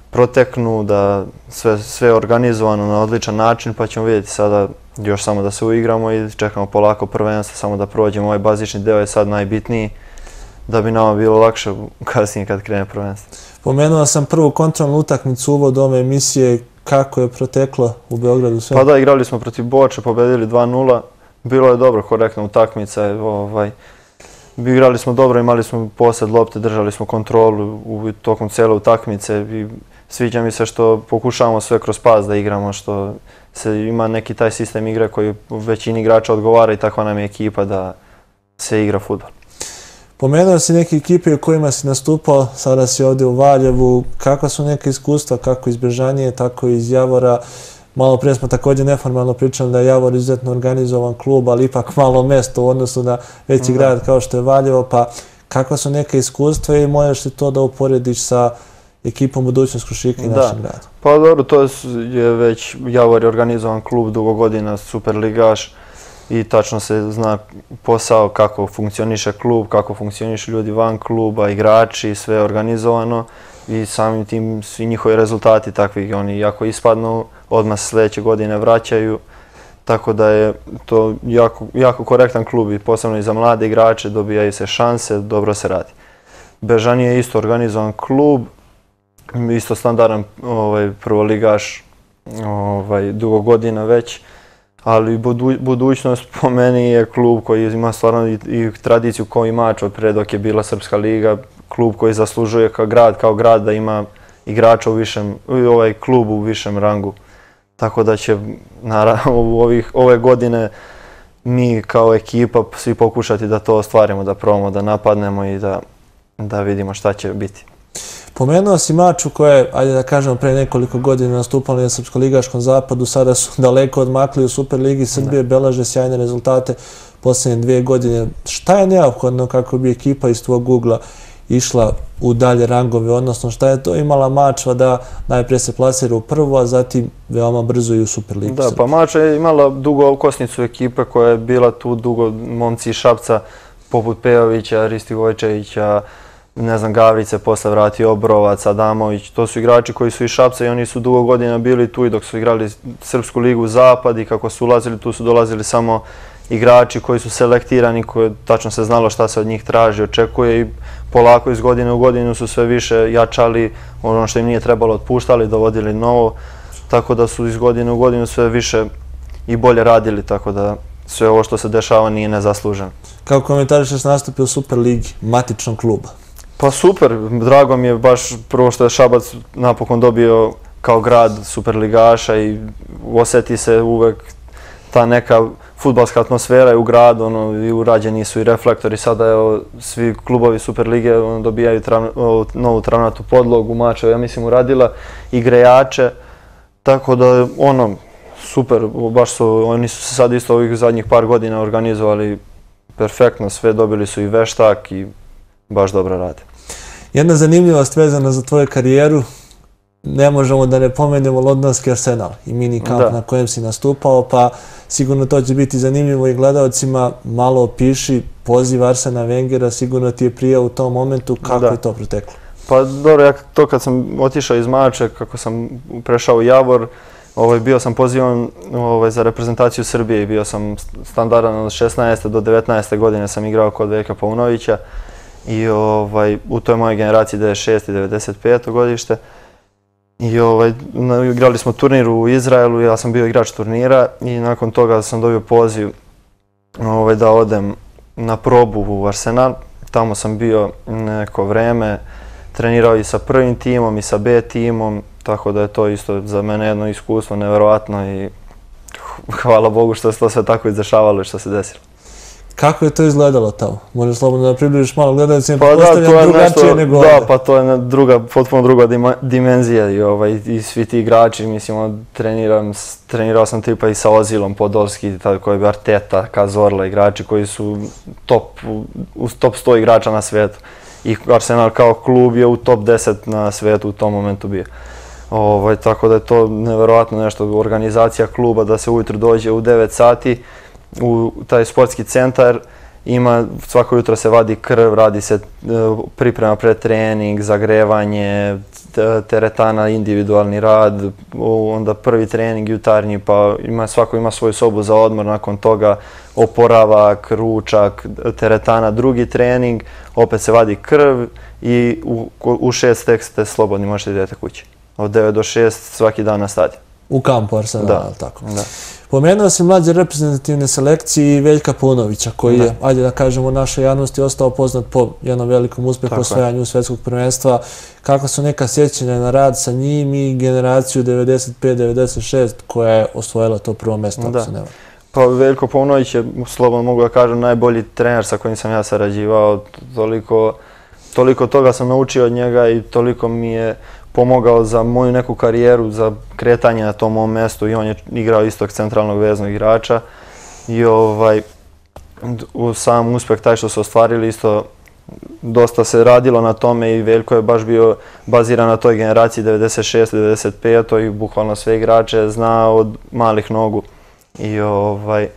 proteknu, da sve je organizovano na odličan način, pa ćemo vidjeti sada još samo da se uigramo i čekamo polako prvenstvo, samo da prođemo ovaj bazični deo je sad najbitniji da bi nama bilo lakše [laughs] kasnije kad krene prvenstvo. Pomenuo sam prvu kontrolnu utakmicu uvod ove emisije, kako je proteklo u Beogradu sve? Pa da, igrali smo protiv Boča, pobedili 2-0, bilo je dobro, korektna utakmica, ovaj, igrali smo dobro, imali smo posad lopte, držali smo kontrolu u tokom cele utakmice i sviđa mi se što pokušavamo sve kroz pas da igramo, što se ima neki taj sistem igre koji većini igrača odgovara i takva nam je ekipa da se igra futbol. Pomenuo si neke ekipe u kojima si nastupao, sada si ovdje u Valjevu, kakva su neke iskustva, kako iz Bržanije, tako i iz Javora, Malo prije smo također neformalno pričali da je Javor izuzetno organizovan klub, ali ipak malo mesto u odnosu na veći mm. grad kao što je Valjevo, pa kakva su neke iskustva i možeš li to da uporediš sa ekipom budućnost Krušika i našim gradom? Pa dobro, to je već Javor je organizovan klub dugogodina, godina, Superligaš. ligaš i tačno se zna posao kako funkcioniše klub, kako funkcionišu ljudi van kluba, igrači, sve organizovano i samim tim svi njihovi rezultati takvi. Oni jako ispadnu, odmah sljedeće godine vraćaju, tako da je to jako, jako korektan klub i posebno i za mlade igrače dobijaju se šanse, dobro se radi. Bežan je isto organizovan klub, isto standardan ovaj, prvoligaš ovaj, dugo godina već ali budućnost po meni je klub koji ima stvarno i tradiciju koji mač od pre dok je bila Srpska liga, klub koji zaslužuje kao grad, kao grad da ima igrača u višem, ovaj klub u višem rangu. Tako da će naravno [laughs] u ovih, ove godine mi kao ekipa svi pokušati da to ostvarimo, da probamo da napadnemo i da, da vidimo šta će biti. Pomenuo si Maču koja je, ajde da kažem, pre nekoliko godina nastupala na Srpsko ligaškom zapadu, sada su [laughs] daleko odmakli u Superligi Srbije, ne. belaže sjajne rezultate posljednje dvije godine. Šta je neophodno kako bi ekipa iz tvojeg ugla išla u dalje rangove, odnosno šta je to imala Mačva da najprije se plasira u prvu, a zatim veoma brzo i u Superligi Da, pa Mača je imala dugo kosnicu ekipe koja je bila tu dugo momci Šapca poput Pejovića, Ristigovičevića, Ristigovičevića, ne znam, Gavrić Gavrice posle vratio Obrovac, Adamović, to su igrači koji su i Šapca i oni su dugo godina bili tu i dok su igrali Srpsku ligu u Zapad i kako su ulazili tu su dolazili samo igrači koji su selektirani, koji tačno se znalo šta se od njih traži, očekuje i polako iz godine u godinu su sve više jačali ono što im nije trebalo otpuštali, dovodili novo, tako da su iz godine u godinu sve više i bolje radili, tako da sve ovo što se dešava nije nezasluženo. Kako komentarišeš nastupi u Super Ligi matičnog kluba? Pa super, drago mi je baš prvo što je Šabac napokon dobio kao grad superligaša i osjeti se uvek ta neka futbalska atmosfera i u gradu, ono, i urađeni su i reflektori, sada je svi klubovi Superlige ono, dobijaju novu travnatu podlogu, Mačeva, ja mislim, uradila i grejače, tako da, ono, super, baš su, oni su se sad isto ovih zadnjih par godina organizovali perfektno, sve dobili su i veštak i baš dobro rade. Jedna zanimljivost vezana za tvoju karijeru, ne možemo da ne pomenemo Londonski Arsenal i mini kamp na kojem si nastupao, pa sigurno to će biti zanimljivo i gledalcima, malo opiši poziv Arsena Wengera, sigurno ti je prija u tom momentu, kako da. je to proteklo? Pa dobro, ja to kad sam otišao iz Mače, kako sam prešao u Javor, ovaj, bio sam pozivan ovaj, za reprezentaciju Srbije i bio sam standardan od 16. do 19. godine sam igrao kod Veka Paunovića i ovaj, u toj mojoj generaciji 96. i 95. godište. I ovaj, na, igrali smo turnir u Izraelu, ja sam bio igrač turnira i nakon toga sam dobio poziv ovaj, da odem na probu u Arsenal. Tamo sam bio neko vrijeme trenirao i sa prvim timom i sa B timom, tako da je to isto za mene jedno iskustvo, nevjerovatno i [laughs] hvala Bogu što se to sve tako izdešavalo i što se desilo. Kako je to izgledalo tamo? Možeš slobodno da približiš malo gledalicima, pa, pa postavljam drugačije nego ovdje. Da, pa to je na druga, potpuno druga dimenzija i, ovaj, i svi ti igrači, mislim, ono, treniram, trenirao sam tipa i sa Ozilom, Podolski, tada koji je Arteta, Kazorla, igrači koji su top, u top 100 igrača na svijetu. I Arsenal kao klub je u top 10 na svijetu u tom momentu bio. Ovaj, tako da je to neverovatno nešto, organizacija kluba da se ujutru dođe u 9 sati, u taj sportski centar ima, svako jutro se vadi krv, radi se e, priprema pre trening, zagrevanje, teretana, individualni rad, onda prvi trening, jutarnji, pa ima, svako ima svoju sobu za odmor, nakon toga oporavak, ručak, teretana, drugi trening, opet se vadi krv i u, u šest tek ste slobodni, možete idete kući. Od 9 do 6 svaki dan na stadion. U kampu Arsenal, da. tako. Da. Pomenuo se mlađe reprezentativne selekcije i Veljka Punovića, koji je, ajde da kažemo, našoj javnosti ostao poznat po jednom velikom uspehu osvajanju svjetskog prvenstva. Kako su neka sjećanja na rad sa njim i generaciju 95-96 koja je osvojila to prvo mjesto? Pa Veljko Punović je, slobodno mogu da kažem, najbolji trener sa kojim sam ja sarađivao. Toliko toga sam naučio od njega i toliko mi je pomogao za moju neku karijeru, za kretanje na tom mom mestu i on je igrao istog centralnog veznog igrača. I ovaj, u sam uspeh taj što se ostvarili isto dosta se radilo na tome i Veljko je baš bio baziran na toj generaciji 96. 95. i bukvalno sve igrače zna od malih nogu. I ovaj,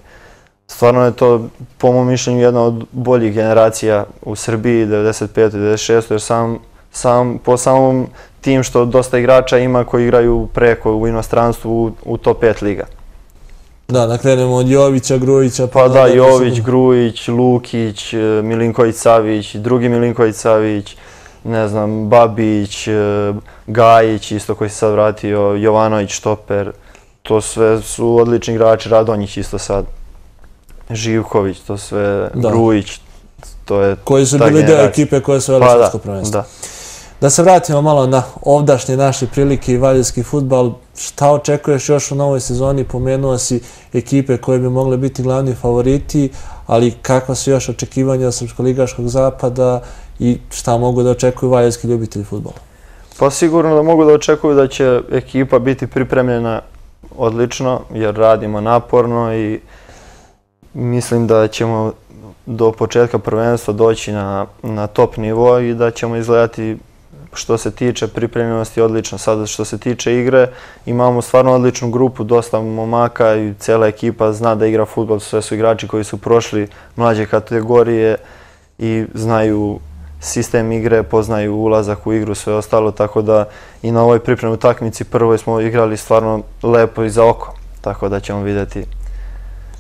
stvarno je to po mom mišljenju jedna od boljih generacija u Srbiji 95. 96. jer sam, sam, po samom tim što dosta igrača ima koji igraju preko u inostranstvu u top pet liga. Da, da krenemo od Jovića, Grujića. Pa, pa da, Jović, Grujić, Lukić, e, Milinković Savić, drugi Milinković Savić, ne znam, Babić, e, Gajić isto koji se sad vratio, Jovanović, Štoper. To sve su odlični igrači, Radonjić isto sad, Živković, to sve, Grujić, to je... Koji su bili dio ekipe koje su radili pa, svetsko prvenstvo. Da, da. Da se vratimo malo na ovdašnje naše prilike i valjanski futbal, šta očekuješ još u novoj sezoni? Pomenuo si ekipe koje bi mogle biti glavni favoriti, ali kakva su još očekivanja Srpsko-ligaškog zapada i šta mogu da očekuju valjanski ljubitelji futbola? Pa sigurno da mogu da očekuju da će ekipa biti pripremljena odlično, jer radimo naporno i mislim da ćemo do početka prvenstva doći na top nivo i da ćemo izgledati što se tiče pripremljenosti, odlično. Sada što se tiče igre, imamo stvarno odličnu grupu, dosta momaka i cijela ekipa zna da igra futbol. Sve su igrači koji su prošli mlađe kategorije i znaju sistem igre, poznaju ulazak u igru, sve ostalo. Tako da i na ovoj pripremu takmici prvoj smo igrali stvarno lepo i za oko. Tako da ćemo vidjeti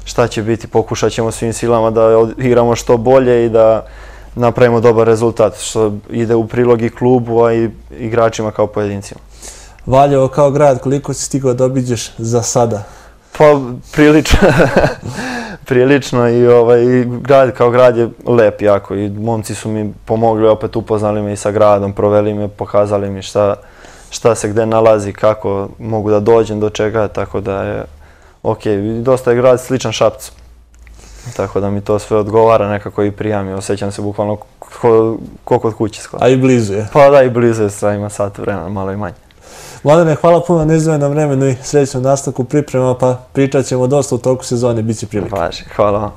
šta će biti. Pokušat ćemo svim silama da igramo što bolje i da napravimo dobar rezultat, što ide u prilogi klubu, a i igračima kao pojedincima. Valjevo kao grad, koliko si stigao da obiđeš za sada? Pa, prilično. [laughs] prilično i ovaj, grad kao grad je lep jako i momci su mi pomogli, opet upoznali me i sa gradom, proveli me, pokazali mi šta, šta se gde nalazi, kako mogu da dođem do čega, tako da je okej. Dosta je grad sličan šapcu. Tako da mi to sve odgovara nekako i prijam i osjećam se bukvalno kako kod kuće skoro. A i blizu je. Pa da, i blizu je, ima sat vremena, malo i manje. Mladene, hvala puno na izvojenom vremenu i sredstvenom nastavku priprema, pa pričat ćemo dosta u toku sezone, bit će prilike. Važi, hvala vam.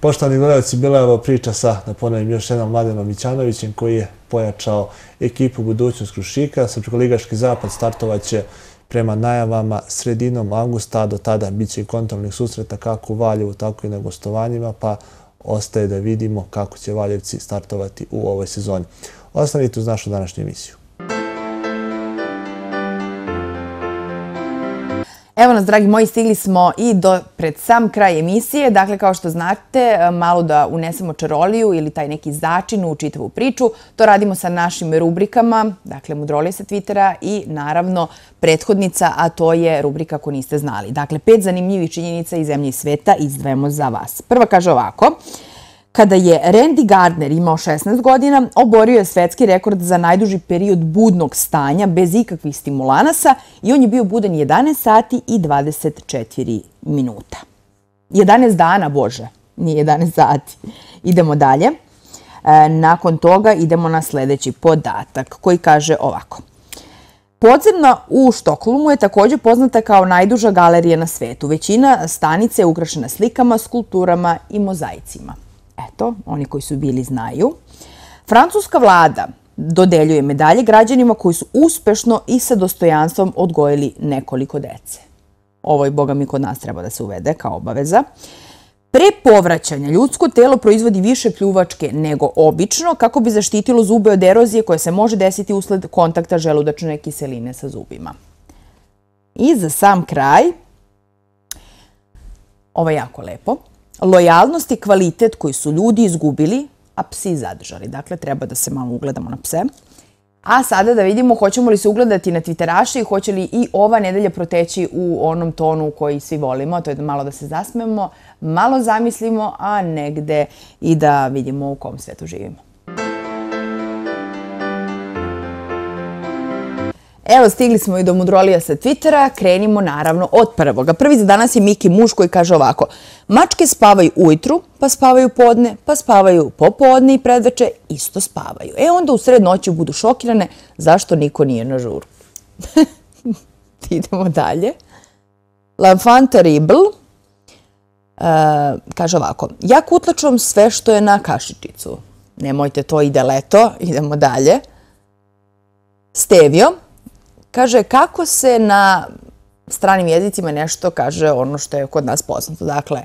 Poštovani gledalci, bila je ovo priča sa, da ponavim, još jednom Mladenom Mićanovićem koji je pojačao ekipu Budućnost Krušika. Srpko Ligaški zapad startovaće prema najavama sredinom augusta, do tada bit će kontrolnih susreta kako u Valjevu, tako i na gostovanjima, pa ostaje da vidimo kako će Valjevci startovati u ovoj sezoni. Ostanite uz našu današnju emisiju. Evo nas, dragi moji, stigli smo i do pred sam kraj emisije. Dakle, kao što znate, e, malo da unesemo čaroliju ili taj neki začin u čitavu priču. To radimo sa našim rubrikama, dakle, mudrolije sa Twittera i naravno prethodnica, a to je rubrika ko niste znali. Dakle, pet zanimljivih činjenica iz zemlje sveta izdvajemo za vas. Prva kaže ovako... Kada je Randy Gardner imao 16 godina, oborio je svetski rekord za najduži period budnog stanja bez ikakvih stimulanasa i on je bio budan 11 sati i 24 minuta. 11 dana, Bože, nije 11 sati. Idemo dalje. E, nakon toga idemo na sljedeći podatak koji kaže ovako. Podzemna u Štoklumu je također poznata kao najduža galerija na svetu. Većina stanice je ukrašena slikama, skulpturama i mozaicima. Eto, oni koji su bili znaju. Francuska vlada dodeljuje medalje građanima koji su uspešno i sa dostojanstvom odgojili nekoliko dece. Ovo je, boga mi, kod nas treba da se uvede kao obaveza. Pre povraćanja, ljudsko telo proizvodi više pljuvačke nego obično kako bi zaštitilo zube od erozije koje se može desiti usled kontakta želudačne kiseline sa zubima. I za sam kraj, ovo je jako lepo, lojalnost i kvalitet koji su ljudi izgubili, a psi zadržali. Dakle, treba da se malo ugledamo na pse. A sada da vidimo hoćemo li se ugledati na Twitteraši i hoće li i ova nedelja proteći u onom tonu koji svi volimo, to je da malo da se zasmemo, malo zamislimo, a negde i da vidimo u kom svetu živimo. Evo, stigli smo i do Mudrolija sa Twittera. Krenimo, naravno, od prvoga. Prvi za danas je Miki Muš koji kaže ovako. Mačke spavaju ujutru, pa spavaju podne, pa spavaju popodne i predveče, isto spavaju. E onda u sred noću budu šokirane zašto niko nije na žuru. [laughs] Idemo dalje. Lanfanta Ribble eh, kaže ovako. Ja kutlačom sve što je na kašičicu. Nemojte, to ide leto. Idemo dalje. Stevio. Kaže, kako se na stranim jezicima nešto kaže ono što je kod nas poznato? Dakle, e,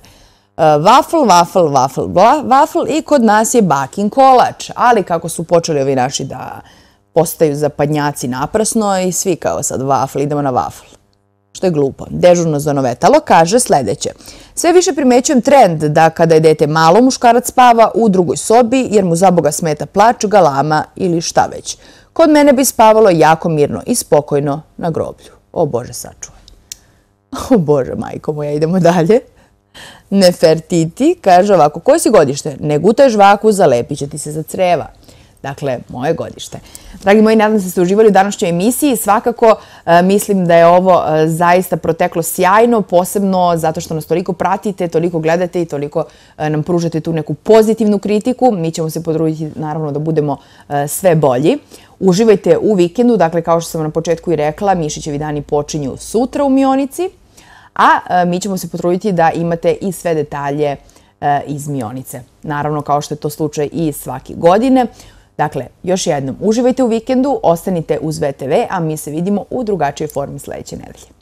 Vafl, vafl, vafl, vafl i kod nas je bakin kolač. Ali kako su počeli ovi naši da postaju zapadnjaci naprasno i svi kao sad vafl, idemo na vafl. Što je glupo. Dežurno zonovetalo kaže sljedeće. Sve više primećujem trend da kada je dete malo, muškarac spava u drugoj sobi jer mu za boga smeta plaću, galama ili šta već kod mene bi spavalo jako mirno i spokojno na groblju. O Bože, sačuvaj. [laughs] O Bože, majko moja, idemo dalje. Nefertiti kaže ovako, koje si godište? Ne gutaj žvaku, zalepit će ti se za creva. Dakle, moje godište. Dragi moji, nadam se ste uživali u današnjoj emisiji. Svakako e, mislim da je ovo e, zaista proteklo sjajno, posebno zato što nas toliko pratite, toliko gledate i toliko e, nam pružate tu neku pozitivnu kritiku. Mi ćemo se podružiti naravno da budemo sve bolji. Uživajte u vikendu, dakle kao što sam na početku i rekla, Mišićevi dani počinju sutra u Mionici, a e, mi ćemo se potruditi da imate i sve detalje e, iz Mionice. Naravno kao što je to slučaj i svake godine. Dakle, još jednom, uživajte u vikendu, ostanite uz VTV, a mi se vidimo u drugačijoj formi sljedeće nedelje.